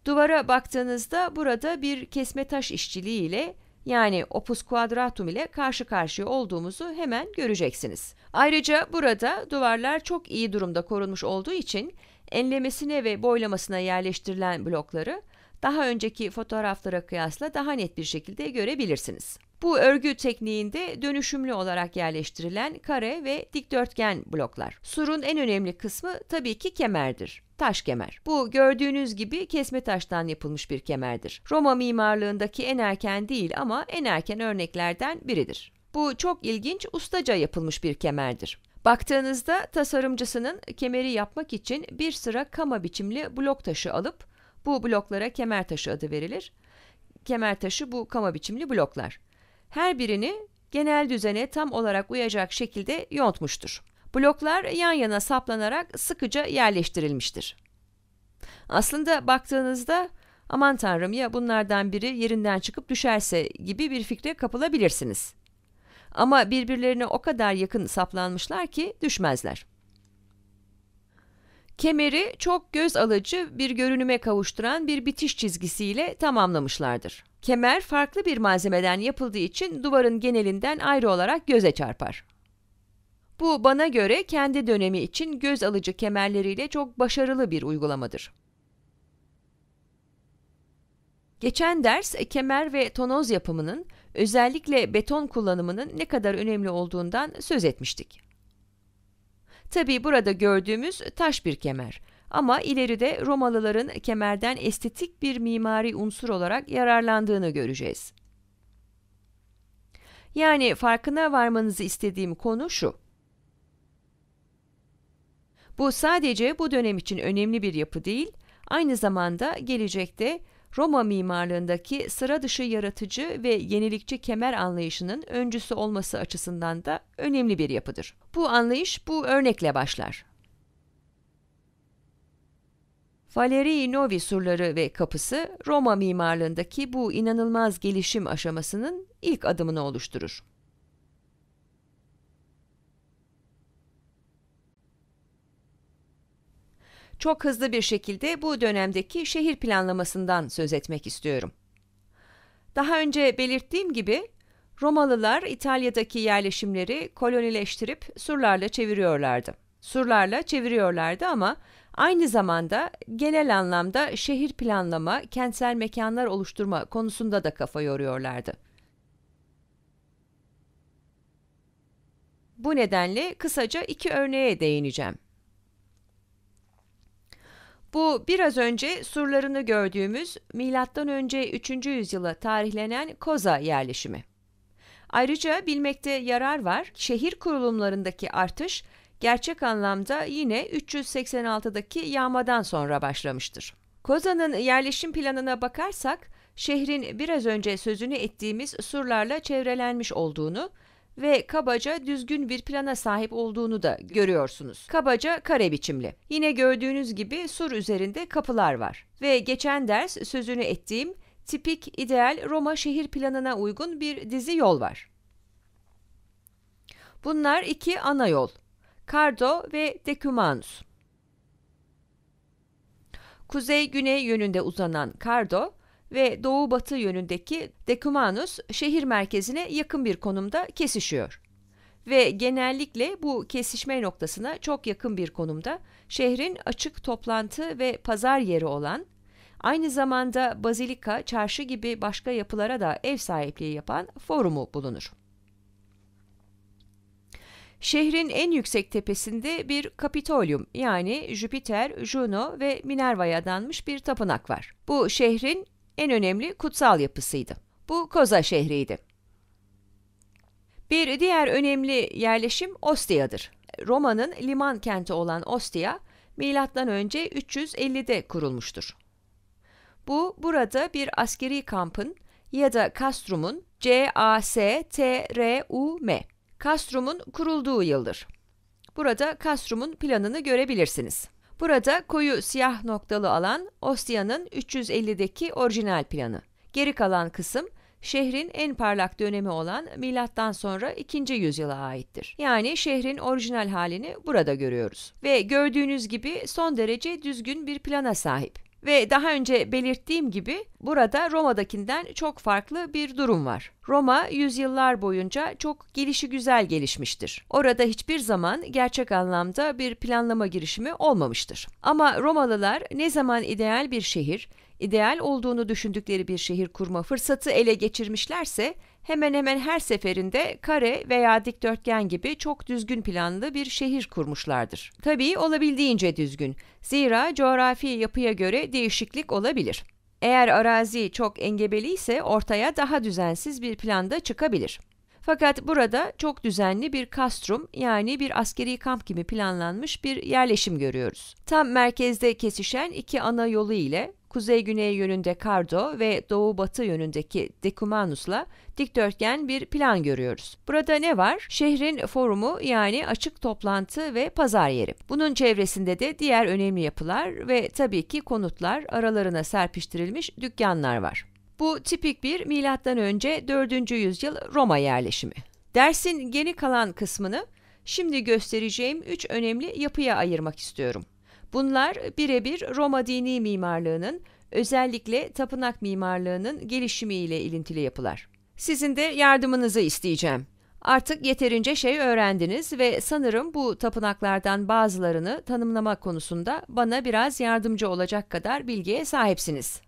Duvara baktığınızda burada bir kesme taş işçiliği ile yani opus quadratum ile karşı karşıya olduğumuzu hemen göreceksiniz. Ayrıca burada duvarlar çok iyi durumda korunmuş olduğu için enlemesine ve boylamasına yerleştirilen blokları daha önceki fotoğraflara kıyasla daha net bir şekilde görebilirsiniz. Bu örgü tekniğinde dönüşümlü olarak yerleştirilen kare ve dikdörtgen bloklar. Surun en önemli kısmı tabii ki kemerdir taş kemer. Bu gördüğünüz gibi kesme taştan yapılmış bir kemerdir. Roma mimarlığındaki en erken değil ama en erken örneklerden biridir. Bu çok ilginç, ustaca yapılmış bir kemerdir. Baktığınızda tasarımcısının kemeri yapmak için bir sıra kama biçimli blok taşı alıp bu bloklara kemer taşı adı verilir. Kemer taşı bu kama biçimli bloklar her birini genel düzene tam olarak uyacak şekilde yontmuştur. Bloklar yan yana saplanarak sıkıca yerleştirilmiştir. Aslında baktığınızda aman tanrım ya bunlardan biri yerinden çıkıp düşerse gibi bir fikre kapılabilirsiniz. Ama birbirlerine o kadar yakın saplanmışlar ki düşmezler. Kemeri çok göz alıcı bir görünüme kavuşturan bir bitiş çizgisiyle tamamlamışlardır. Kemer farklı bir malzemeden yapıldığı için duvarın genelinden ayrı olarak göze çarpar. Bu bana göre kendi dönemi için göz alıcı kemerleriyle çok başarılı bir uygulamadır. Geçen ders e, kemer ve tonoz yapımının özellikle beton kullanımının ne kadar önemli olduğundan söz etmiştik. Tabi burada gördüğümüz taş bir kemer. Ama ileride Romalıların kemerden estetik bir mimari unsur olarak yararlandığını göreceğiz. Yani farkına varmanızı istediğim konu şu. Bu sadece bu dönem için önemli bir yapı değil, aynı zamanda gelecekte Roma mimarlığındaki sıra dışı yaratıcı ve yenilikçi kemer anlayışının öncüsü olması açısından da önemli bir yapıdır. Bu anlayış bu örnekle başlar. Valerii Novi surları ve kapısı Roma mimarlığındaki bu inanılmaz gelişim aşamasının ilk adımını oluşturur. çok hızlı bir şekilde bu dönemdeki şehir planlamasından söz etmek istiyorum. Daha önce belirttiğim gibi Romalılar İtalya'daki yerleşimleri kolonileştirip surlarla çeviriyorlardı. Surlarla çeviriyorlardı ama aynı zamanda genel anlamda şehir planlama, kentsel mekanlar oluşturma konusunda da kafa yoruyorlardı. Bu nedenle kısaca iki örneğe değineceğim. Bu biraz önce surlarını gördüğümüz M.Ö. 3. yüzyıla tarihlenen Koza yerleşimi. Ayrıca bilmekte yarar var, şehir kurulumlarındaki artış gerçek anlamda yine 386'daki yağmadan sonra başlamıştır. Koza'nın yerleşim planına bakarsak, şehrin biraz önce sözünü ettiğimiz surlarla çevrelenmiş olduğunu, ve kabaca düzgün bir plana sahip olduğunu da görüyorsunuz. Kabaca kare biçimli. Yine gördüğünüz gibi sur üzerinde kapılar var. Ve geçen ders sözünü ettiğim tipik ideal Roma şehir planına uygun bir dizi yol var. Bunlar iki ana yol. Cardo ve Decumanus. Kuzey-güney yönünde uzanan Cardo, ve doğu batı yönündeki Decumanus şehir merkezine yakın bir konumda kesişiyor. Ve genellikle bu kesişme noktasına çok yakın bir konumda şehrin açık toplantı ve pazar yeri olan, aynı zamanda bazilika, çarşı gibi başka yapılara da ev sahipliği yapan forumu bulunur. Şehrin en yüksek tepesinde bir kapitolyum yani Jüpiter, Juno ve Minerva'ya adanmış bir tapınak var. Bu şehrin en önemli kutsal yapısıydı. Bu Koza şehriydi. Bir diğer önemli yerleşim Ostia'dır. Roma'nın liman kenti olan Ostia, M.Ö. 350'de kurulmuştur. Bu burada bir askeri kampın ya da kastrumun C A S T R U M kastrumun kurulduğu yıldır. Burada kastrumun planını görebilirsiniz. Burada koyu siyah noktalı alan Ostia'nın 350'deki orijinal planı. Geri kalan kısım şehrin en parlak dönemi olan milattan sonra 2. yüzyıla aittir. Yani şehrin orijinal halini burada görüyoruz. Ve gördüğünüz gibi son derece düzgün bir plana sahip. Ve daha önce belirttiğim gibi burada Roma'dakinden çok farklı bir durum var. Roma yüzyıllar boyunca çok gelişi güzel gelişmiştir. Orada hiçbir zaman gerçek anlamda bir planlama girişimi olmamıştır. Ama Romalılar ne zaman ideal bir şehir, ideal olduğunu düşündükleri bir şehir kurma fırsatı ele geçirmişlerse hemen hemen her seferinde kare veya dikdörtgen gibi çok düzgün planlı bir şehir kurmuşlardır. Tabii olabildiğince düzgün. Zira coğrafi yapıya göre değişiklik olabilir. Eğer arazi çok engebeli ise ortaya daha düzensiz bir planda çıkabilir. Fakat burada çok düzenli bir kastrum yani bir askeri kamp gibi planlanmış bir yerleşim görüyoruz. Tam merkezde kesişen iki ana yolu ile kuzey-güney yönünde Cardo ve doğu-batı yönündeki Decumanus'la dikdörtgen bir plan görüyoruz. Burada ne var? Şehrin forumu yani açık toplantı ve pazar yeri. Bunun çevresinde de diğer önemli yapılar ve tabii ki konutlar, aralarına serpiştirilmiş dükkanlar var. Bu tipik bir milattan önce 4. yüzyıl Roma yerleşimi. Dersin geri kalan kısmını şimdi göstereceğim 3 önemli yapıya ayırmak istiyorum. Bunlar birebir Roma dini mimarlığının özellikle tapınak mimarlığının gelişimiyle ilintili yapılar. Sizin de yardımınızı isteyeceğim. Artık yeterince şey öğrendiniz ve sanırım bu tapınaklardan bazılarını tanımlamak konusunda bana biraz yardımcı olacak kadar bilgiye sahipsiniz.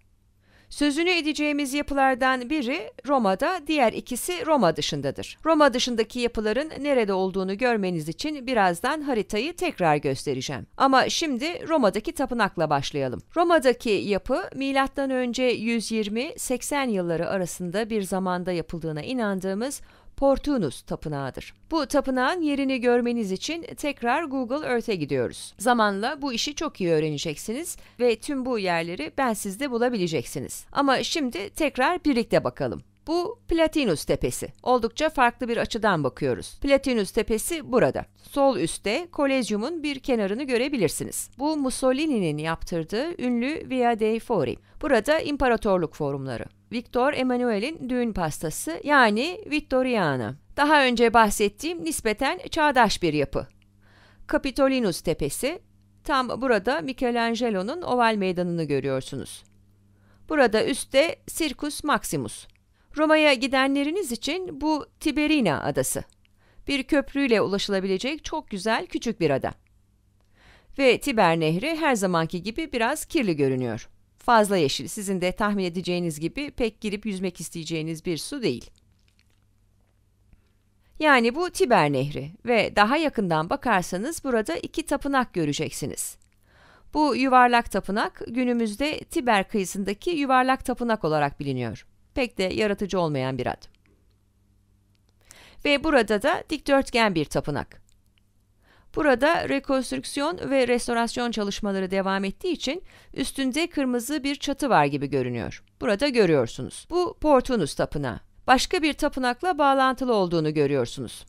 Sözünü edeceğimiz yapılardan biri Roma'da, diğer ikisi Roma dışındadır. Roma dışındaki yapıların nerede olduğunu görmeniz için birazdan haritayı tekrar göstereceğim. Ama şimdi Roma'daki tapınakla başlayalım. Roma'daki yapı M.Ö. 120-80 yılları arasında bir zamanda yapıldığına inandığımız Portunus Tapınağı'dır. Bu tapınağın yerini görmeniz için tekrar Google Earth'e gidiyoruz. Zamanla bu işi çok iyi öğreneceksiniz ve tüm bu yerleri ben sizde bulabileceksiniz. Ama şimdi tekrar birlikte bakalım. Bu Platinus Tepesi. Oldukça farklı bir açıdan bakıyoruz. Platinus Tepesi burada. Sol üstte kolezyumun bir kenarını görebilirsiniz. Bu Mussolini'nin yaptırdığı ünlü Via dei Fori. Burada imparatorluk forumları. Victor Emanuel'in düğün pastası yani Vittoriana. Daha önce bahsettiğim nispeten çağdaş bir yapı. Kapitolinus Tepesi, tam burada Michelangelo'nun oval meydanını görüyorsunuz. Burada üstte Circus Maximus. Roma'ya gidenleriniz için bu Tiberina adası. Bir köprüyle ulaşılabilecek çok güzel küçük bir ada. Ve Tiber Nehri her zamanki gibi biraz kirli görünüyor fazla yeşil. Sizin de tahmin edeceğiniz gibi pek girip yüzmek isteyeceğiniz bir su değil. Yani bu Tiber Nehri ve daha yakından bakarsanız burada iki tapınak göreceksiniz. Bu yuvarlak tapınak günümüzde Tiber kıyısındaki yuvarlak tapınak olarak biliniyor. Pek de yaratıcı olmayan bir ad. Ve burada da dikdörtgen bir tapınak. Burada rekonstrüksiyon ve restorasyon çalışmaları devam ettiği için üstünde kırmızı bir çatı var gibi görünüyor. Burada görüyorsunuz. Bu Portunus Tapınağı. Başka bir tapınakla bağlantılı olduğunu görüyorsunuz.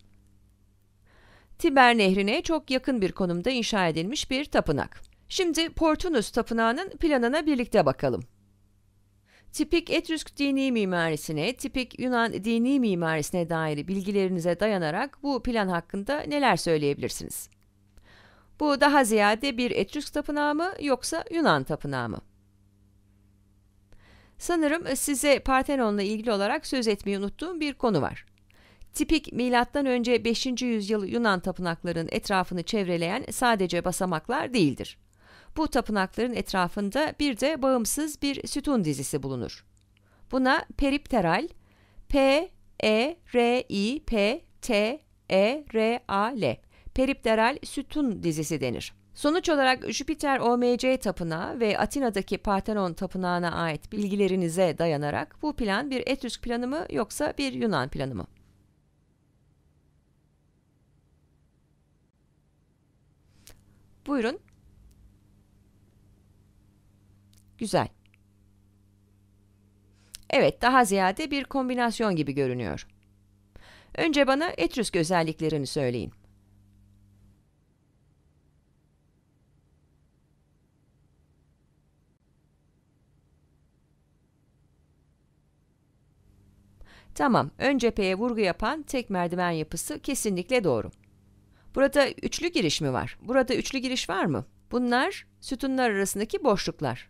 Tiber Nehri'ne çok yakın bir konumda inşa edilmiş bir tapınak. Şimdi Portunus Tapınağı'nın planına birlikte bakalım tipik Etrusk dini mimarisine, tipik Yunan dini mimarisine dair bilgilerinize dayanarak bu plan hakkında neler söyleyebilirsiniz? Bu daha ziyade bir Etrusk tapınağı mı yoksa Yunan tapınağı mı? Sanırım size Partenon'la ilgili olarak söz etmeyi unuttuğum bir konu var. Tipik milattan önce 5. yüzyıl Yunan tapınaklarının etrafını çevreleyen sadece basamaklar değildir. Bu tapınakların etrafında bir de bağımsız bir sütun dizisi bulunur. Buna peripteral, P, E, R, I, P, T, E, R, A, L, peripteral sütun dizisi denir. Sonuç olarak Jüpiter OMC Tapınağı ve Atina'daki Parthenon Tapınağı'na ait bilgilerinize dayanarak bu plan bir etrusk planı mı yoksa bir Yunan planı mı? Buyurun Güzel. Evet, daha ziyade bir kombinasyon gibi görünüyor. Önce bana Etrusk özelliklerini söyleyin. Tamam, ön cepheye vurgu yapan tek merdiven yapısı kesinlikle doğru. Burada üçlü giriş mi var? Burada üçlü giriş var mı? Bunlar sütunlar arasındaki boşluklar.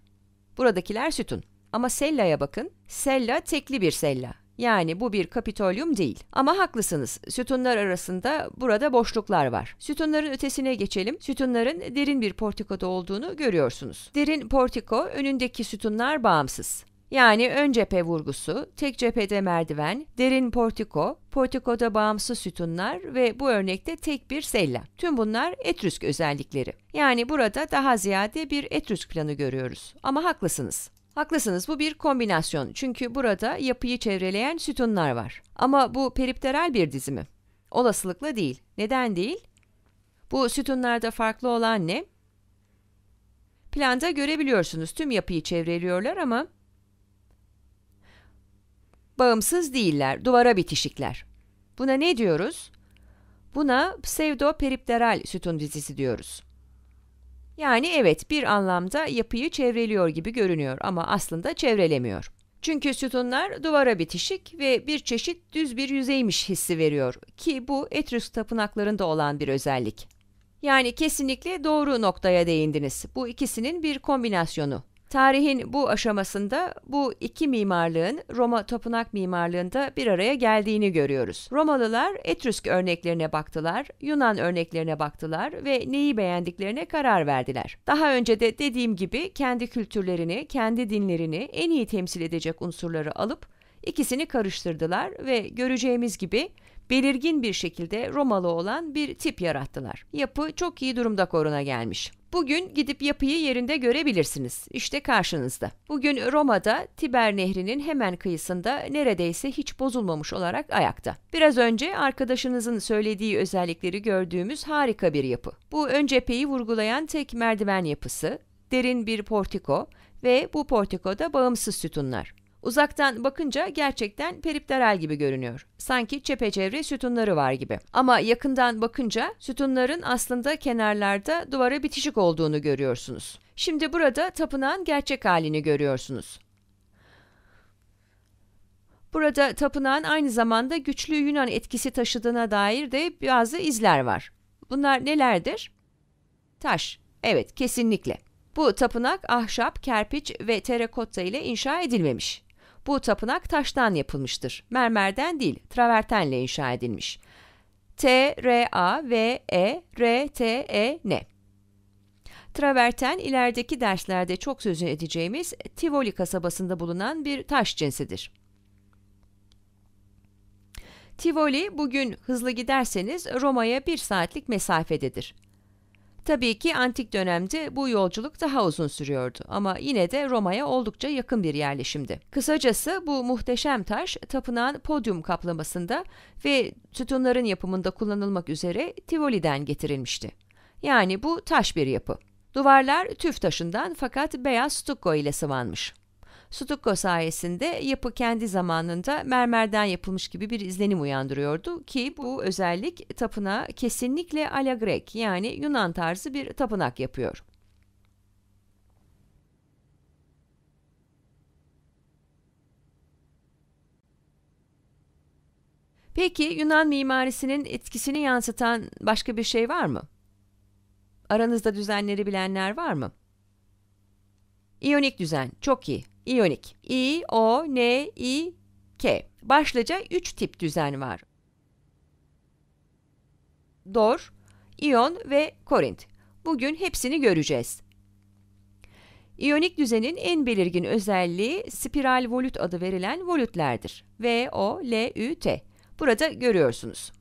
Buradakiler sütun. Ama sellaya bakın. Sella tekli bir sella. Yani bu bir kapitolyum değil. Ama haklısınız. Sütunlar arasında burada boşluklar var. Sütunların ötesine geçelim. Sütunların derin bir portikoda olduğunu görüyorsunuz. Derin portiko önündeki sütunlar bağımsız. Yani ön cephe vurgusu, tek cephede merdiven, derin portiko, portikoda bağımsız sütunlar ve bu örnekte tek bir sella. Tüm bunlar Etrüsk özellikleri. Yani burada daha ziyade bir Etrüsk planı görüyoruz. Ama haklısınız. Haklısınız bu bir kombinasyon çünkü burada yapıyı çevreleyen sütunlar var. Ama bu peripteral bir dizimi. Olasılıkla değil. Neden değil? Bu sütunlarda farklı olan ne? Planda görebiliyorsunuz tüm yapıyı çevreliyorlar ama Bağımsız değiller, duvara bitişikler. Buna ne diyoruz? Buna peripteral sütun dizisi diyoruz. Yani evet bir anlamda yapıyı çevreliyor gibi görünüyor ama aslında çevrelemiyor. Çünkü sütunlar duvara bitişik ve bir çeşit düz bir yüzeymiş hissi veriyor ki bu Etrusk tapınaklarında olan bir özellik. Yani kesinlikle doğru noktaya değindiniz. Bu ikisinin bir kombinasyonu. Tarihin bu aşamasında bu iki mimarlığın Roma tapınak mimarlığında bir araya geldiğini görüyoruz. Romalılar Etrusk örneklerine baktılar, Yunan örneklerine baktılar ve neyi beğendiklerine karar verdiler. Daha önce de dediğim gibi kendi kültürlerini, kendi dinlerini en iyi temsil edecek unsurları alıp ikisini karıştırdılar ve göreceğimiz gibi belirgin bir şekilde Romalı olan bir tip yarattılar. Yapı çok iyi durumda koruna gelmiş. Bugün gidip yapıyı yerinde görebilirsiniz. İşte karşınızda. Bugün Roma'da Tiber Nehri'nin hemen kıyısında neredeyse hiç bozulmamış olarak ayakta. Biraz önce arkadaşınızın söylediği özellikleri gördüğümüz harika bir yapı. Bu ön cepheyi vurgulayan tek merdiven yapısı, derin bir portiko ve bu portikoda bağımsız sütunlar. Uzaktan bakınca gerçekten peripteral gibi görünüyor. Sanki çepeçevre sütunları var gibi. Ama yakından bakınca sütunların aslında kenarlarda duvara bitişik olduğunu görüyorsunuz. Şimdi burada tapınağın gerçek halini görüyorsunuz. Burada tapınağın aynı zamanda güçlü Yunan etkisi taşıdığına dair de bazı izler var. Bunlar nelerdir? Taş. Evet, kesinlikle. Bu tapınak ahşap, kerpiç ve terakotta ile inşa edilmemiş. Bu tapınak taştan yapılmıştır. Mermerden değil, travertenle inşa edilmiş. T, R, A, V, E, R, T, E, N. Traverten ilerideki derslerde çok sözü edeceğimiz Tivoli kasabasında bulunan bir taş cinsidir. Tivoli bugün hızlı giderseniz Roma'ya bir saatlik mesafededir. Tabii ki antik dönemde bu yolculuk daha uzun sürüyordu ama yine de Roma'ya oldukça yakın bir yerleşimdi. Kısacası bu muhteşem taş tapınağın podyum kaplamasında ve sütunların yapımında kullanılmak üzere Tivoli'den getirilmişti. Yani bu taş bir yapı. Duvarlar tüf taşından fakat beyaz stucco ile sıvanmış. Stucco sayesinde yapı kendi zamanında mermerden yapılmış gibi bir izlenim uyandırıyordu ki bu özellik tapınağı kesinlikle ala Grek yani Yunan tarzı bir tapınak yapıyor. Peki Yunan mimarisinin etkisini yansıtan başka bir şey var mı? Aranızda düzenleri bilenler var mı? İyonik düzen, çok iyi. İyonik. İ, O, N, İ, K. Başlıca 3 tip düzen var. Dor, İyon ve Korint. Bugün hepsini göreceğiz. İyonik düzenin en belirgin özelliği spiral volüt adı verilen volütlerdir. V, O, L, Ü, T. Burada görüyorsunuz.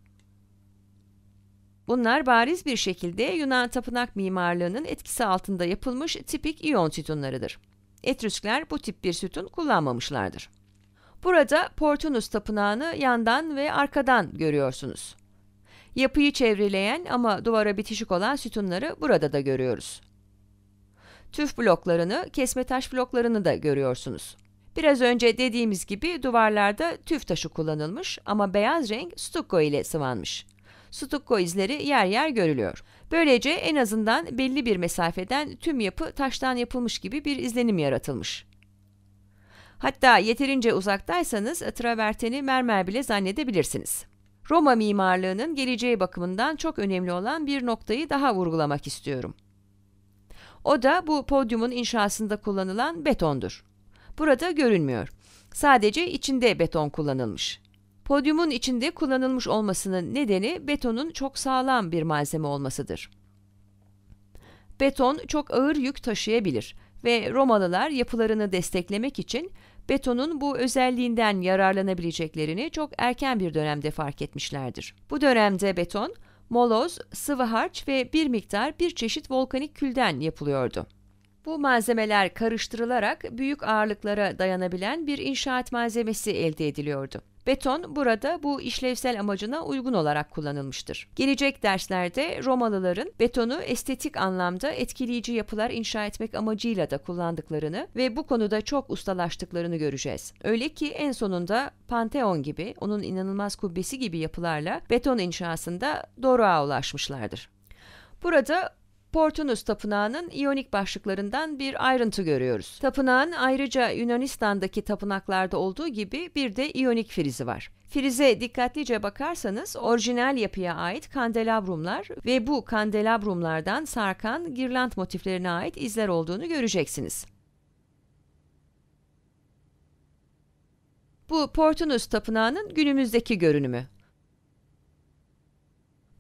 Bunlar bariz bir şekilde Yunan tapınak mimarlığının etkisi altında yapılmış tipik iyon sütunlarıdır. Etrüskler bu tip bir sütun kullanmamışlardır. Burada Portunus tapınağını yandan ve arkadan görüyorsunuz. Yapıyı çevreleyen ama duvara bitişik olan sütunları burada da görüyoruz. Tüf bloklarını, kesme taş bloklarını da görüyorsunuz. Biraz önce dediğimiz gibi duvarlarda tüf taşı kullanılmış ama beyaz renk stucco ile sıvanmış stucco izleri yer yer görülüyor. Böylece en azından belli bir mesafeden tüm yapı taştan yapılmış gibi bir izlenim yaratılmış. Hatta yeterince uzaktaysanız traverteni mermer bile zannedebilirsiniz. Roma mimarlığının geleceği bakımından çok önemli olan bir noktayı daha vurgulamak istiyorum. O da bu podyumun inşasında kullanılan betondur. Burada görünmüyor. Sadece içinde beton kullanılmış. Podyumun içinde kullanılmış olmasının nedeni betonun çok sağlam bir malzeme olmasıdır. Beton çok ağır yük taşıyabilir ve Romalılar yapılarını desteklemek için betonun bu özelliğinden yararlanabileceklerini çok erken bir dönemde fark etmişlerdir. Bu dönemde beton, moloz, sıvı harç ve bir miktar bir çeşit volkanik külden yapılıyordu. Bu malzemeler karıştırılarak büyük ağırlıklara dayanabilen bir inşaat malzemesi elde ediliyordu. Beton burada bu işlevsel amacına uygun olarak kullanılmıştır. Gelecek derslerde Romalıların betonu estetik anlamda etkileyici yapılar inşa etmek amacıyla da kullandıklarını ve bu konuda çok ustalaştıklarını göreceğiz. Öyle ki en sonunda Pantheon gibi, onun inanılmaz kubbesi gibi yapılarla beton inşasında doruğa ulaşmışlardır. Burada Portunus Tapınağı'nın İyonik başlıklarından bir ayrıntı görüyoruz. Tapınağın ayrıca Yunanistan'daki tapınaklarda olduğu gibi bir de İyonik frizi var. Frize dikkatlice bakarsanız orijinal yapıya ait kandelabrumlar ve bu kandelabrumlardan sarkan girland motiflerine ait izler olduğunu göreceksiniz. Bu Portunus Tapınağı'nın günümüzdeki görünümü.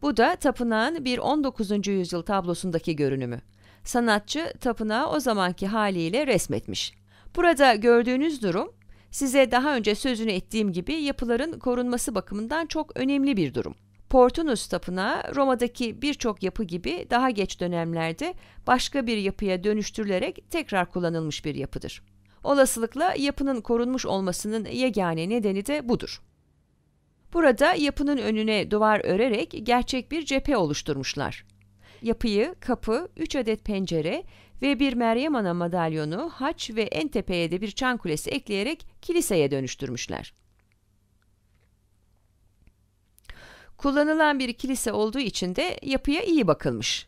Bu da tapınağın bir 19. yüzyıl tablosundaki görünümü. Sanatçı tapınağı o zamanki haliyle resmetmiş. Burada gördüğünüz durum size daha önce sözünü ettiğim gibi yapıların korunması bakımından çok önemli bir durum. Portunus Tapınağı Roma'daki birçok yapı gibi daha geç dönemlerde başka bir yapıya dönüştürülerek tekrar kullanılmış bir yapıdır. Olasılıkla yapının korunmuş olmasının yegane nedeni de budur. Burada yapının önüne duvar örerek gerçek bir cephe oluşturmuşlar. Yapıyı, kapı, 3 adet pencere ve bir Meryem Ana madalyonu, haç ve en tepeye de bir çan kulesi ekleyerek kiliseye dönüştürmüşler. Kullanılan bir kilise olduğu için de yapıya iyi bakılmış.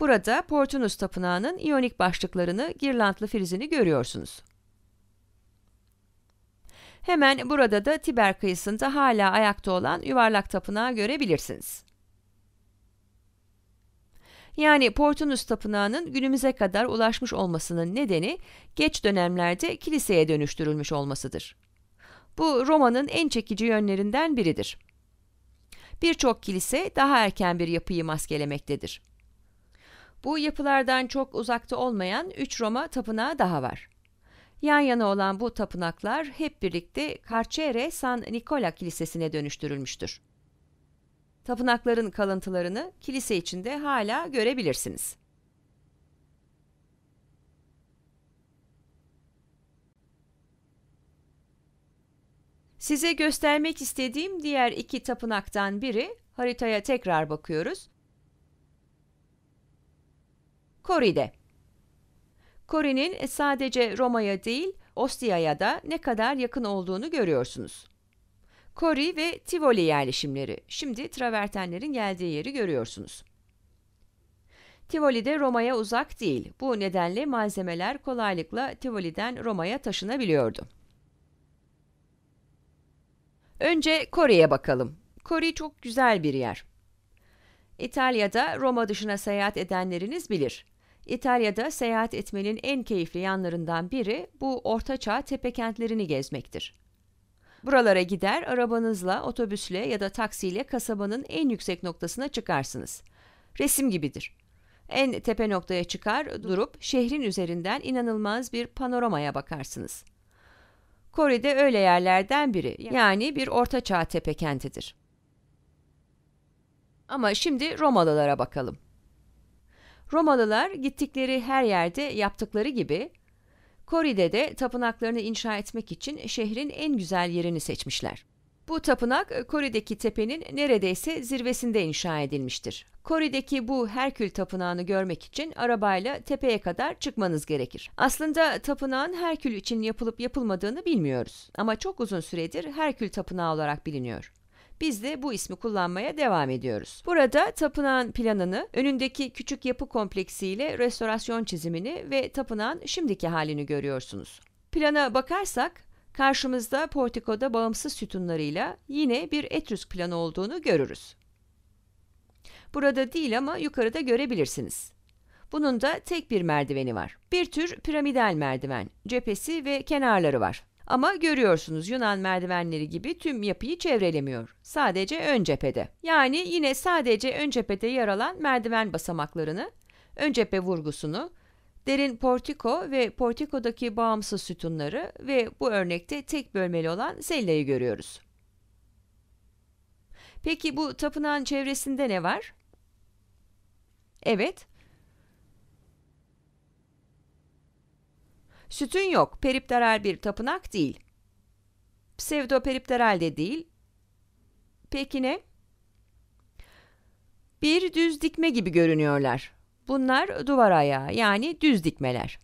Burada Portunus Tapınağı'nın iyonik başlıklarını, girlantlı frizini görüyorsunuz. Hemen burada da Tiber kıyısında hala ayakta olan yuvarlak tapınağı görebilirsiniz. Yani Portunus Tapınağı'nın günümüze kadar ulaşmış olmasının nedeni geç dönemlerde kiliseye dönüştürülmüş olmasıdır. Bu Roma'nın en çekici yönlerinden biridir. Birçok kilise daha erken bir yapıyı maskelemektedir. Bu yapılardan çok uzakta olmayan 3 Roma tapınağı daha var. Yan yana olan bu tapınaklar hep birlikte Carcere San Nicola Kilisesi'ne dönüştürülmüştür. Tapınakların kalıntılarını kilise içinde hala görebilirsiniz. Size göstermek istediğim diğer iki tapınaktan biri, haritaya tekrar bakıyoruz. Koride. Kore'nin sadece Roma'ya değil Ostia'ya da ne kadar yakın olduğunu görüyorsunuz. Kori ve Tivoli yerleşimleri. Şimdi travertenlerin geldiği yeri görüyorsunuz. Tivoli de Roma'ya uzak değil. Bu nedenle malzemeler kolaylıkla Tivoli'den Roma'ya taşınabiliyordu. Önce Kore'ye bakalım. Kore çok güzel bir yer. İtalya'da Roma dışına seyahat edenleriniz bilir. İtalya'da seyahat etmenin en keyifli yanlarından biri bu ortaçağ tepe kentlerini gezmektir. Buralara gider, arabanızla, otobüsle ya da taksiyle kasabanın en yüksek noktasına çıkarsınız. Resim gibidir. En tepe noktaya çıkar, durup şehrin üzerinden inanılmaz bir panoramaya bakarsınız. Kore de öyle yerlerden biri, yani bir ortaçağ tepe kentidir. Ama şimdi Romalılara bakalım. Romalılar gittikleri her yerde yaptıkları gibi Kori'de de tapınaklarını inşa etmek için şehrin en güzel yerini seçmişler. Bu tapınak Kori'deki tepenin neredeyse zirvesinde inşa edilmiştir. Kori'deki bu Herkül tapınağını görmek için arabayla tepeye kadar çıkmanız gerekir. Aslında tapınağın Herkül için yapılıp yapılmadığını bilmiyoruz ama çok uzun süredir Herkül tapınağı olarak biliniyor. Biz de bu ismi kullanmaya devam ediyoruz. Burada tapınağın planını, önündeki küçük yapı kompleksiyle restorasyon çizimini ve tapınağın şimdiki halini görüyorsunuz. Plana bakarsak karşımızda portikoda bağımsız sütunlarıyla yine bir Etrusk planı olduğunu görürüz. Burada değil ama yukarıda görebilirsiniz. Bunun da tek bir merdiveni var. Bir tür piramidal merdiven, cephesi ve kenarları var. Ama görüyorsunuz Yunan merdivenleri gibi tüm yapıyı çevrelemiyor. Sadece ön cephede. Yani yine sadece ön cephede yer alan merdiven basamaklarını, ön cephe vurgusunu, derin portiko ve portikodaki bağımsız sütunları ve bu örnekte tek bölmeli olan selleyi görüyoruz. Peki bu tapınağın çevresinde ne var? Evet, Sütün yok, peripteral bir tapınak değil. peripteral de değil. Peki ne? Bir düz dikme gibi görünüyorlar. Bunlar duvar ayağı yani düz dikmeler.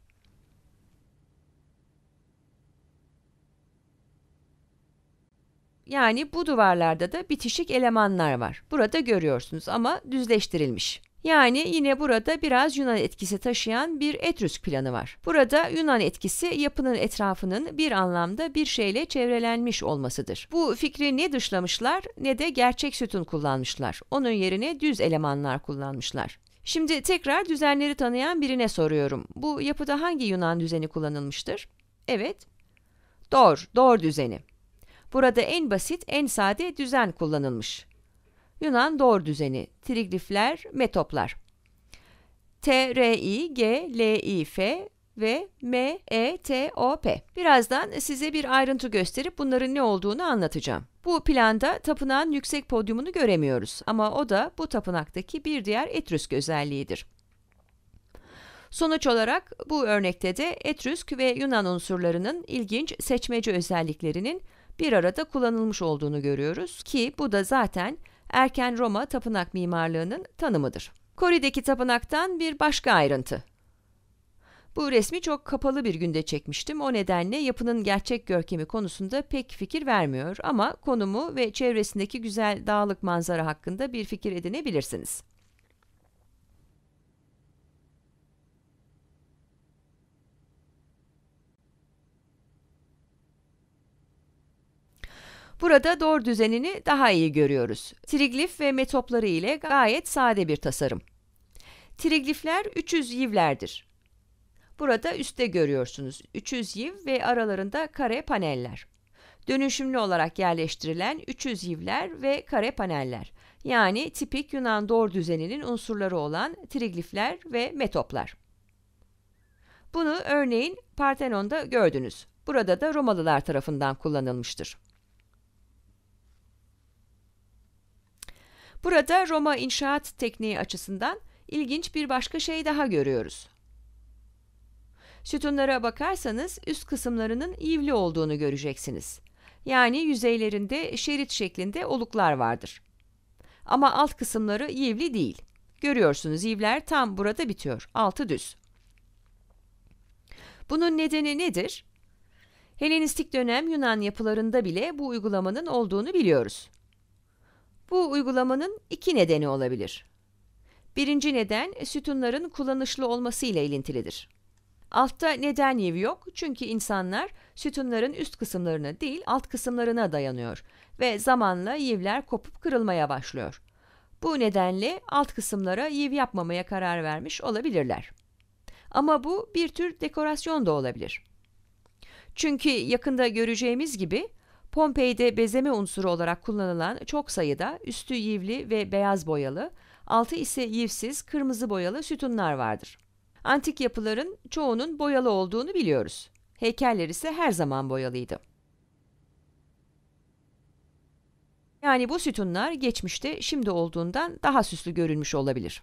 Yani bu duvarlarda da bitişik elemanlar var. Burada görüyorsunuz ama düzleştirilmiş. Yani yine burada biraz Yunan etkisi taşıyan bir Etrusk planı var. Burada Yunan etkisi yapının etrafının bir anlamda bir şeyle çevrelenmiş olmasıdır. Bu fikri ne dışlamışlar ne de gerçek sütun kullanmışlar. Onun yerine düz elemanlar kullanmışlar. Şimdi tekrar düzenleri tanıyan birine soruyorum. Bu yapıda hangi Yunan düzeni kullanılmıştır? Evet. Dor, dor düzeni. Burada en basit, en sade düzen kullanılmış. Yunan doğru düzeni, triglifler, metoplar. T, R, I, G, L, I, F ve M, E, T, O, P. Birazdan size bir ayrıntı gösterip bunların ne olduğunu anlatacağım. Bu planda tapınağın yüksek podyumunu göremiyoruz ama o da bu tapınaktaki bir diğer Etrüsk özelliğidir. Sonuç olarak bu örnekte de Etrüsk ve Yunan unsurlarının ilginç seçmeci özelliklerinin bir arada kullanılmış olduğunu görüyoruz ki bu da zaten erken Roma tapınak mimarlığının tanımıdır. Kori'deki tapınaktan bir başka ayrıntı. Bu resmi çok kapalı bir günde çekmiştim. O nedenle yapının gerçek görkemi konusunda pek fikir vermiyor ama konumu ve çevresindeki güzel dağlık manzara hakkında bir fikir edinebilirsiniz. Burada dor düzenini daha iyi görüyoruz. Triglif ve metopları ile gayet sade bir tasarım. Triglifler 300 yivlerdir. Burada üstte görüyorsunuz 300 yiv ve aralarında kare paneller. Dönüşümlü olarak yerleştirilen 300 yivler ve kare paneller. Yani tipik Yunan dor düzeninin unsurları olan triglifler ve metoplar. Bunu örneğin Partenon'da gördünüz. Burada da Romalılar tarafından kullanılmıştır. Burada Roma inşaat tekniği açısından ilginç bir başka şey daha görüyoruz. Sütunlara bakarsanız üst kısımlarının ivli olduğunu göreceksiniz. Yani yüzeylerinde şerit şeklinde oluklar vardır. Ama alt kısımları ivli değil. Görüyorsunuz ivler tam burada bitiyor. Altı düz. Bunun nedeni nedir? Helenistik dönem Yunan yapılarında bile bu uygulamanın olduğunu biliyoruz. Bu uygulamanın iki nedeni olabilir. Birinci neden sütunların kullanışlı olması ile ilintilidir. Altta neden yevi yok çünkü insanlar sütunların üst kısımlarına değil alt kısımlarına dayanıyor ve zamanla yivler kopup kırılmaya başlıyor. Bu nedenle alt kısımlara yiv yapmamaya karar vermiş olabilirler. Ama bu bir tür dekorasyon da olabilir. Çünkü yakında göreceğimiz gibi Pompei'de bezeme unsuru olarak kullanılan çok sayıda üstü yivli ve beyaz boyalı, altı ise yivsiz kırmızı boyalı sütunlar vardır. Antik yapıların çoğunun boyalı olduğunu biliyoruz. Heykeller ise her zaman boyalıydı. Yani bu sütunlar geçmişte şimdi olduğundan daha süslü görünmüş olabilir.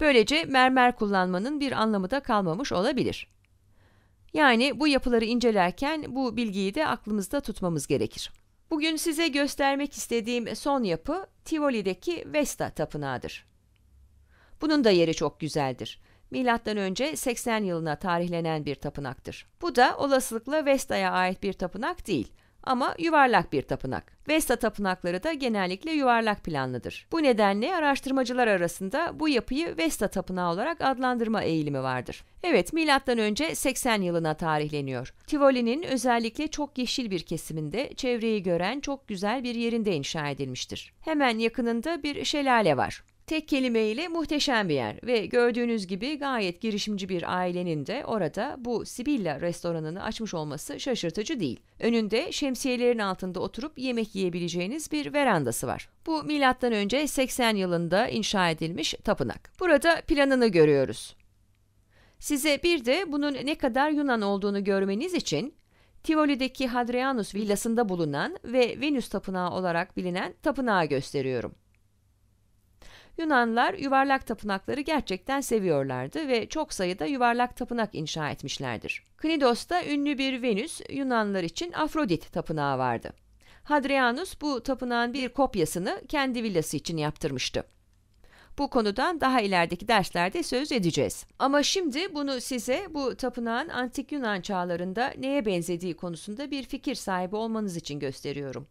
Böylece mermer kullanmanın bir anlamı da kalmamış olabilir. Yani bu yapıları incelerken bu bilgiyi de aklımızda tutmamız gerekir. Bugün size göstermek istediğim son yapı Tivoli'deki Vesta Tapınağı'dır. Bunun da yeri çok güzeldir. Milattan önce 80 yılına tarihlenen bir tapınaktır. Bu da olasılıkla Vesta'ya ait bir tapınak değil ama yuvarlak bir tapınak. Vesta tapınakları da genellikle yuvarlak planlıdır. Bu nedenle araştırmacılar arasında bu yapıyı Vesta tapınağı olarak adlandırma eğilimi vardır. Evet, milattan önce 80 yılına tarihleniyor. Tivoli'nin özellikle çok yeşil bir kesiminde çevreyi gören çok güzel bir yerinde inşa edilmiştir. Hemen yakınında bir şelale var. Tek kelimeyle muhteşem bir yer ve gördüğünüz gibi gayet girişimci bir ailenin de orada bu Sibilla restoranını açmış olması şaşırtıcı değil. Önünde şemsiyelerin altında oturup yemek yiyebileceğiniz bir verandası var. Bu milattan önce 80 yılında inşa edilmiş tapınak. Burada planını görüyoruz. Size bir de bunun ne kadar Yunan olduğunu görmeniz için Tivoli'deki Hadrianus villasında bulunan ve Venüs tapınağı olarak bilinen tapınağı gösteriyorum. Yunanlar yuvarlak tapınakları gerçekten seviyorlardı ve çok sayıda yuvarlak tapınak inşa etmişlerdir. Knidos'ta ünlü bir Venüs, Yunanlar için Afrodit tapınağı vardı. Hadrianus bu tapınağın bir kopyasını kendi villası için yaptırmıştı. Bu konudan daha ilerideki derslerde söz edeceğiz. Ama şimdi bunu size bu tapınağın antik Yunan çağlarında neye benzediği konusunda bir fikir sahibi olmanız için gösteriyorum.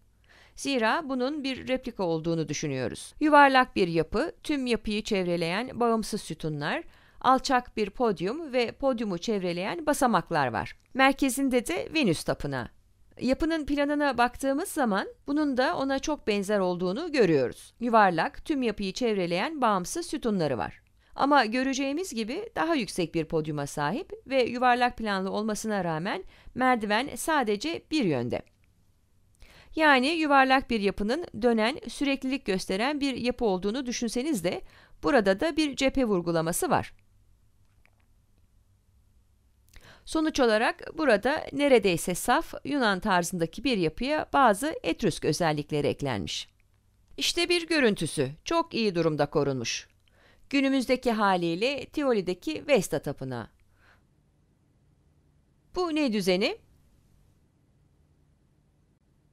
Zira bunun bir replika olduğunu düşünüyoruz. Yuvarlak bir yapı, tüm yapıyı çevreleyen bağımsız sütunlar, alçak bir podyum ve podyumu çevreleyen basamaklar var. Merkezinde de Venüs tapınağı. Yapının planına baktığımız zaman bunun da ona çok benzer olduğunu görüyoruz. Yuvarlak, tüm yapıyı çevreleyen bağımsız sütunları var. Ama göreceğimiz gibi daha yüksek bir podyuma sahip ve yuvarlak planlı olmasına rağmen merdiven sadece bir yönde. Yani yuvarlak bir yapının dönen, süreklilik gösteren bir yapı olduğunu düşünseniz de burada da bir cephe vurgulaması var. Sonuç olarak burada neredeyse saf Yunan tarzındaki bir yapıya bazı Etrüsk özellikleri eklenmiş. İşte bir görüntüsü, çok iyi durumda korunmuş. Günümüzdeki haliyle Tioli'deki Vesta Tapınağı. Bu ne düzeni?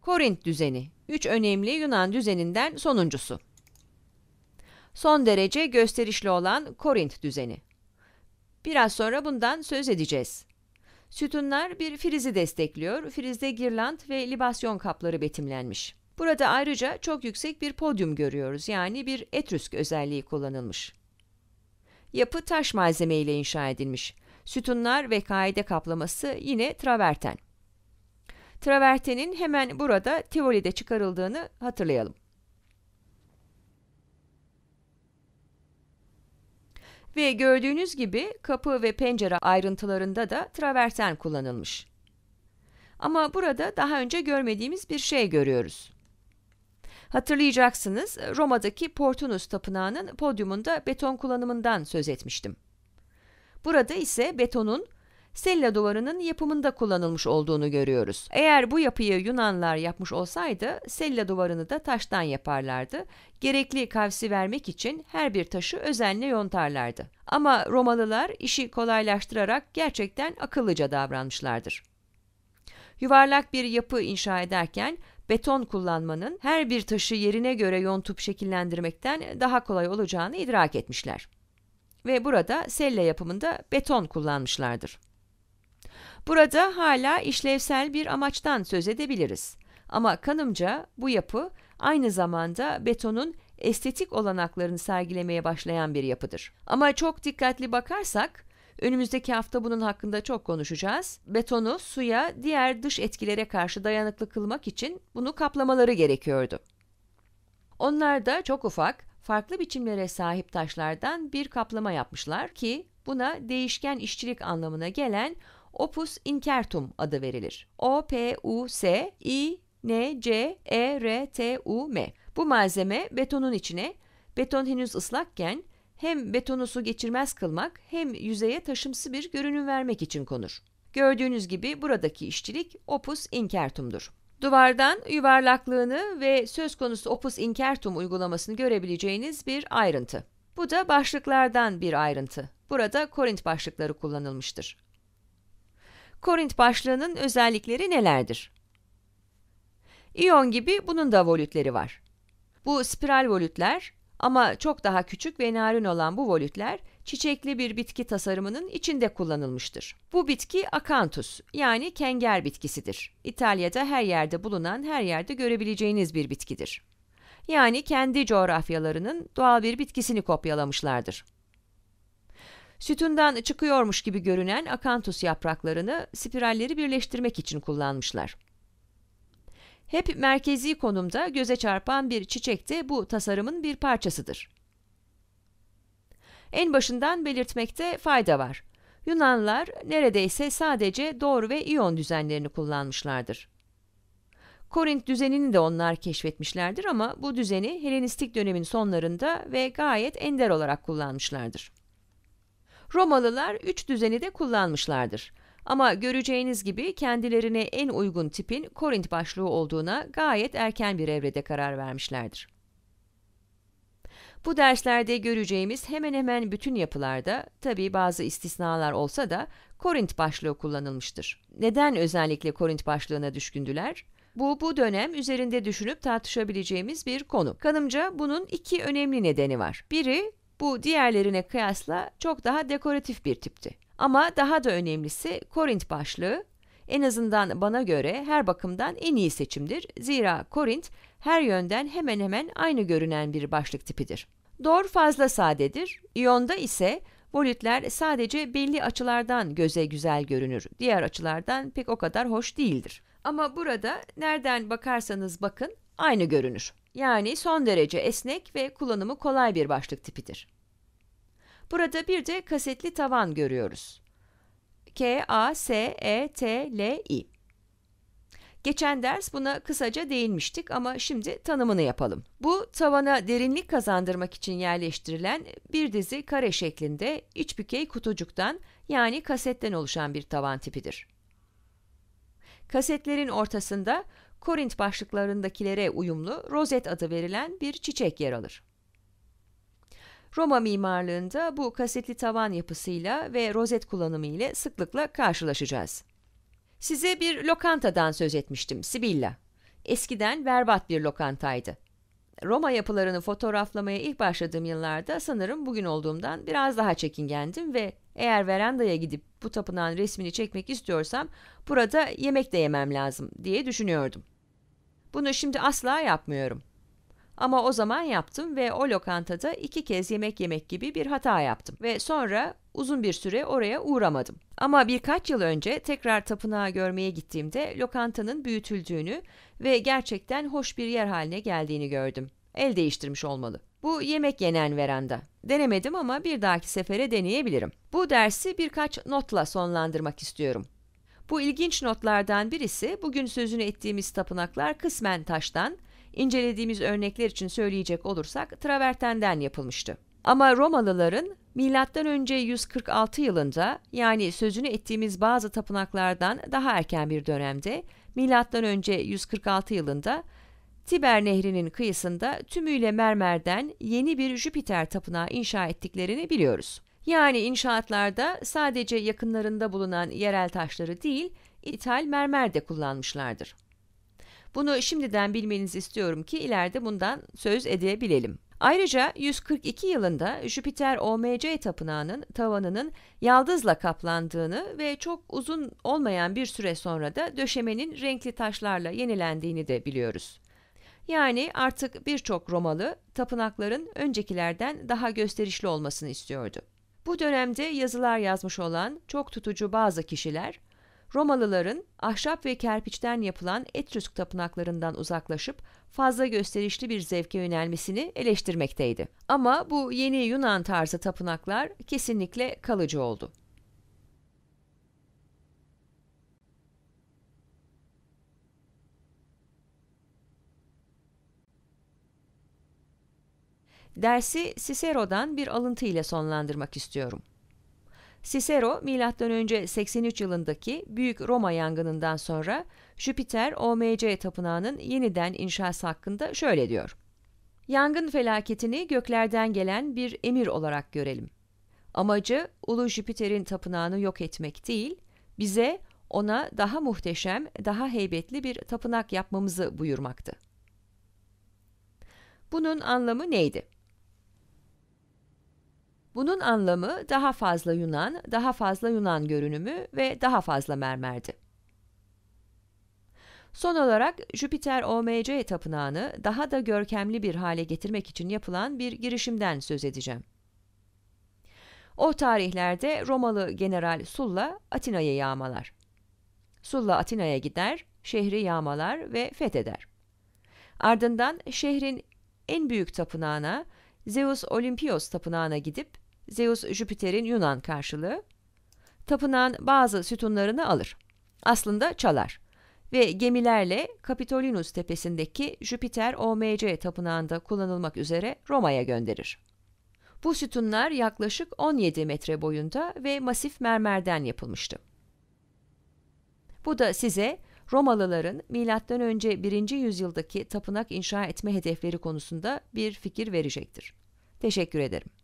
Korint düzeni, üç önemli Yunan düzeninden sonuncusu. Son derece gösterişli olan Korint düzeni. Biraz sonra bundan söz edeceğiz. Sütunlar bir frizi destekliyor, frizde girland ve libasyon kapları betimlenmiş. Burada ayrıca çok yüksek bir podyum görüyoruz, yani bir etrüsk özelliği kullanılmış. Yapı taş malzeme ile inşa edilmiş. Sütunlar ve kaide kaplaması yine traverten travertenin hemen burada Tivoli'de çıkarıldığını hatırlayalım. Ve gördüğünüz gibi kapı ve pencere ayrıntılarında da traverten kullanılmış. Ama burada daha önce görmediğimiz bir şey görüyoruz. Hatırlayacaksınız Roma'daki Portunus Tapınağı'nın podyumunda beton kullanımından söz etmiştim. Burada ise betonun sella duvarının yapımında kullanılmış olduğunu görüyoruz. Eğer bu yapıyı Yunanlar yapmış olsaydı sella duvarını da taştan yaparlardı. Gerekli kavsi vermek için her bir taşı özenle yontarlardı. Ama Romalılar işi kolaylaştırarak gerçekten akıllıca davranmışlardır. Yuvarlak bir yapı inşa ederken beton kullanmanın her bir taşı yerine göre yontup şekillendirmekten daha kolay olacağını idrak etmişler ve burada selle yapımında beton kullanmışlardır. Burada hala işlevsel bir amaçtan söz edebiliriz. Ama kanımca bu yapı aynı zamanda betonun estetik olanaklarını sergilemeye başlayan bir yapıdır. Ama çok dikkatli bakarsak Önümüzdeki hafta bunun hakkında çok konuşacağız. Betonu suya, diğer dış etkilere karşı dayanıklı kılmak için bunu kaplamaları gerekiyordu. Onlar da çok ufak, farklı biçimlere sahip taşlardan bir kaplama yapmışlar ki buna değişken işçilik anlamına gelen opus incertum adı verilir. O, P, U, S, I, N, C, E, R, T, U, M. Bu malzeme betonun içine, beton henüz ıslakken hem betonu su geçirmez kılmak hem yüzeye taşımsı bir görünüm vermek için konur. Gördüğünüz gibi buradaki işçilik opus incertum'dur. Duvardan yuvarlaklığını ve söz konusu opus incertum uygulamasını görebileceğiniz bir ayrıntı. Bu da başlıklardan bir ayrıntı. Burada Korint başlıkları kullanılmıştır. Korint başlığının özellikleri nelerdir? İyon gibi bunun da volütleri var. Bu spiral volütler ama çok daha küçük ve narin olan bu volütler çiçekli bir bitki tasarımının içinde kullanılmıştır. Bu bitki akantus yani kenger bitkisidir. İtalya'da her yerde bulunan her yerde görebileceğiniz bir bitkidir. Yani kendi coğrafyalarının doğal bir bitkisini kopyalamışlardır. Sütünden çıkıyormuş gibi görünen akantus yapraklarını spiralleri birleştirmek için kullanmışlar. Hep merkezi konumda göze çarpan bir çiçek de bu tasarımın bir parçasıdır. En başından belirtmekte fayda var. Yunanlar neredeyse sadece Dor ve iyon düzenlerini kullanmışlardır. Korint düzenini de onlar keşfetmişlerdir ama bu düzeni Helenistik dönemin sonlarında ve gayet ender olarak kullanmışlardır. Romalılar üç düzeni de kullanmışlardır. Ama göreceğiniz gibi kendilerine en uygun tipin Korint başlığı olduğuna gayet erken bir evrede karar vermişlerdir. Bu derslerde göreceğimiz hemen hemen bütün yapılarda, tabi bazı istisnalar olsa da Korint başlığı kullanılmıştır. Neden özellikle Korint başlığına düşkündüler? Bu, bu dönem üzerinde düşünüp tartışabileceğimiz bir konu. Kanımca bunun iki önemli nedeni var. Biri, bu diğerlerine kıyasla çok daha dekoratif bir tipti. Ama daha da önemlisi Korint başlığı en azından bana göre her bakımdan en iyi seçimdir. Zira Korint her yönden hemen hemen aynı görünen bir başlık tipidir. Dor fazla sadedir. İyonda ise volütler sadece belli açılardan göze güzel görünür. Diğer açılardan pek o kadar hoş değildir. Ama burada nereden bakarsanız bakın aynı görünür. Yani son derece esnek ve kullanımı kolay bir başlık tipidir. Burada bir de kasetli tavan görüyoruz. K-A-S-E-T-L-I. Geçen ders buna kısaca değinmiştik ama şimdi tanımını yapalım. Bu tavana derinlik kazandırmak için yerleştirilen bir dizi kare şeklinde iç kutucuktan yani kasetten oluşan bir tavan tipidir. Kasetlerin ortasında Korint başlıklarındakilere uyumlu rozet adı verilen bir çiçek yer alır. Roma mimarlığında bu kasetli tavan yapısıyla ve rozet kullanımı ile sıklıkla karşılaşacağız. Size bir lokantadan söz etmiştim, Sibilla. Eskiden berbat bir lokantaydı. Roma yapılarını fotoğraflamaya ilk başladığım yıllarda sanırım bugün olduğumdan biraz daha çekingendim ve eğer verandaya gidip bu tapınağın resmini çekmek istiyorsam burada yemek de yemem lazım diye düşünüyordum. Bunu şimdi asla yapmıyorum. Ama o zaman yaptım ve o lokantada iki kez yemek yemek gibi bir hata yaptım ve sonra uzun bir süre oraya uğramadım. Ama birkaç yıl önce tekrar tapınağı görmeye gittiğimde lokantanın büyütüldüğünü ve gerçekten hoş bir yer haline geldiğini gördüm. El değiştirmiş olmalı. Bu yemek yenen veranda. Denemedim ama bir dahaki sefere deneyebilirim. Bu dersi birkaç notla sonlandırmak istiyorum. Bu ilginç notlardan birisi bugün sözünü ettiğimiz tapınaklar kısmen taştan, incelediğimiz örnekler için söyleyecek olursak travertenden yapılmıştı. Ama Romalıların M.Ö. 146 yılında yani sözünü ettiğimiz bazı tapınaklardan daha erken bir dönemde M.Ö. 146 yılında Tiber Nehri'nin kıyısında tümüyle mermerden yeni bir Jüpiter tapınağı inşa ettiklerini biliyoruz. Yani inşaatlarda sadece yakınlarında bulunan yerel taşları değil, ithal mermer de kullanmışlardır. Bunu şimdiden bilmenizi istiyorum ki ileride bundan söz edebilelim. Ayrıca 142 yılında Jüpiter OMC tapınağının tavanının yaldızla kaplandığını ve çok uzun olmayan bir süre sonra da döşemenin renkli taşlarla yenilendiğini de biliyoruz. Yani artık birçok Romalı tapınakların öncekilerden daha gösterişli olmasını istiyordu. Bu dönemde yazılar yazmış olan çok tutucu bazı kişiler, Romalıların ahşap ve kerpiçten yapılan Etrusk tapınaklarından uzaklaşıp fazla gösterişli bir zevke yönelmesini eleştirmekteydi. Ama bu yeni Yunan tarzı tapınaklar kesinlikle kalıcı oldu. Dersi Cicero'dan bir alıntı ile sonlandırmak istiyorum. Cicero, M.Ö. 83 yılındaki Büyük Roma yangınından sonra Jüpiter OMC tapınağının yeniden inşası hakkında şöyle diyor. Yangın felaketini göklerden gelen bir emir olarak görelim. Amacı Ulu Jüpiter'in tapınağını yok etmek değil, bize ona daha muhteşem, daha heybetli bir tapınak yapmamızı buyurmaktı. Bunun anlamı neydi? Bunun anlamı daha fazla Yunan, daha fazla Yunan görünümü ve daha fazla mermerdi. Son olarak Jüpiter OMC tapınağını daha da görkemli bir hale getirmek için yapılan bir girişimden söz edeceğim. O tarihlerde Romalı general Sulla Atina'yı yağmalar. Sulla Atina'ya gider, şehri yağmalar ve fetheder. Ardından şehrin en büyük tapınağına Zeus Olympios tapınağına gidip Zeus Jüpiter'in Yunan karşılığı tapınağın bazı sütunlarını alır. Aslında çalar ve gemilerle Kapitolinus tepesindeki Jüpiter OMC tapınağında kullanılmak üzere Roma'ya gönderir. Bu sütunlar yaklaşık 17 metre boyunda ve masif mermerden yapılmıştı. Bu da size Romalıların M.Ö. 1. yüzyıldaki tapınak inşa etme hedefleri konusunda bir fikir verecektir. Teşekkür ederim.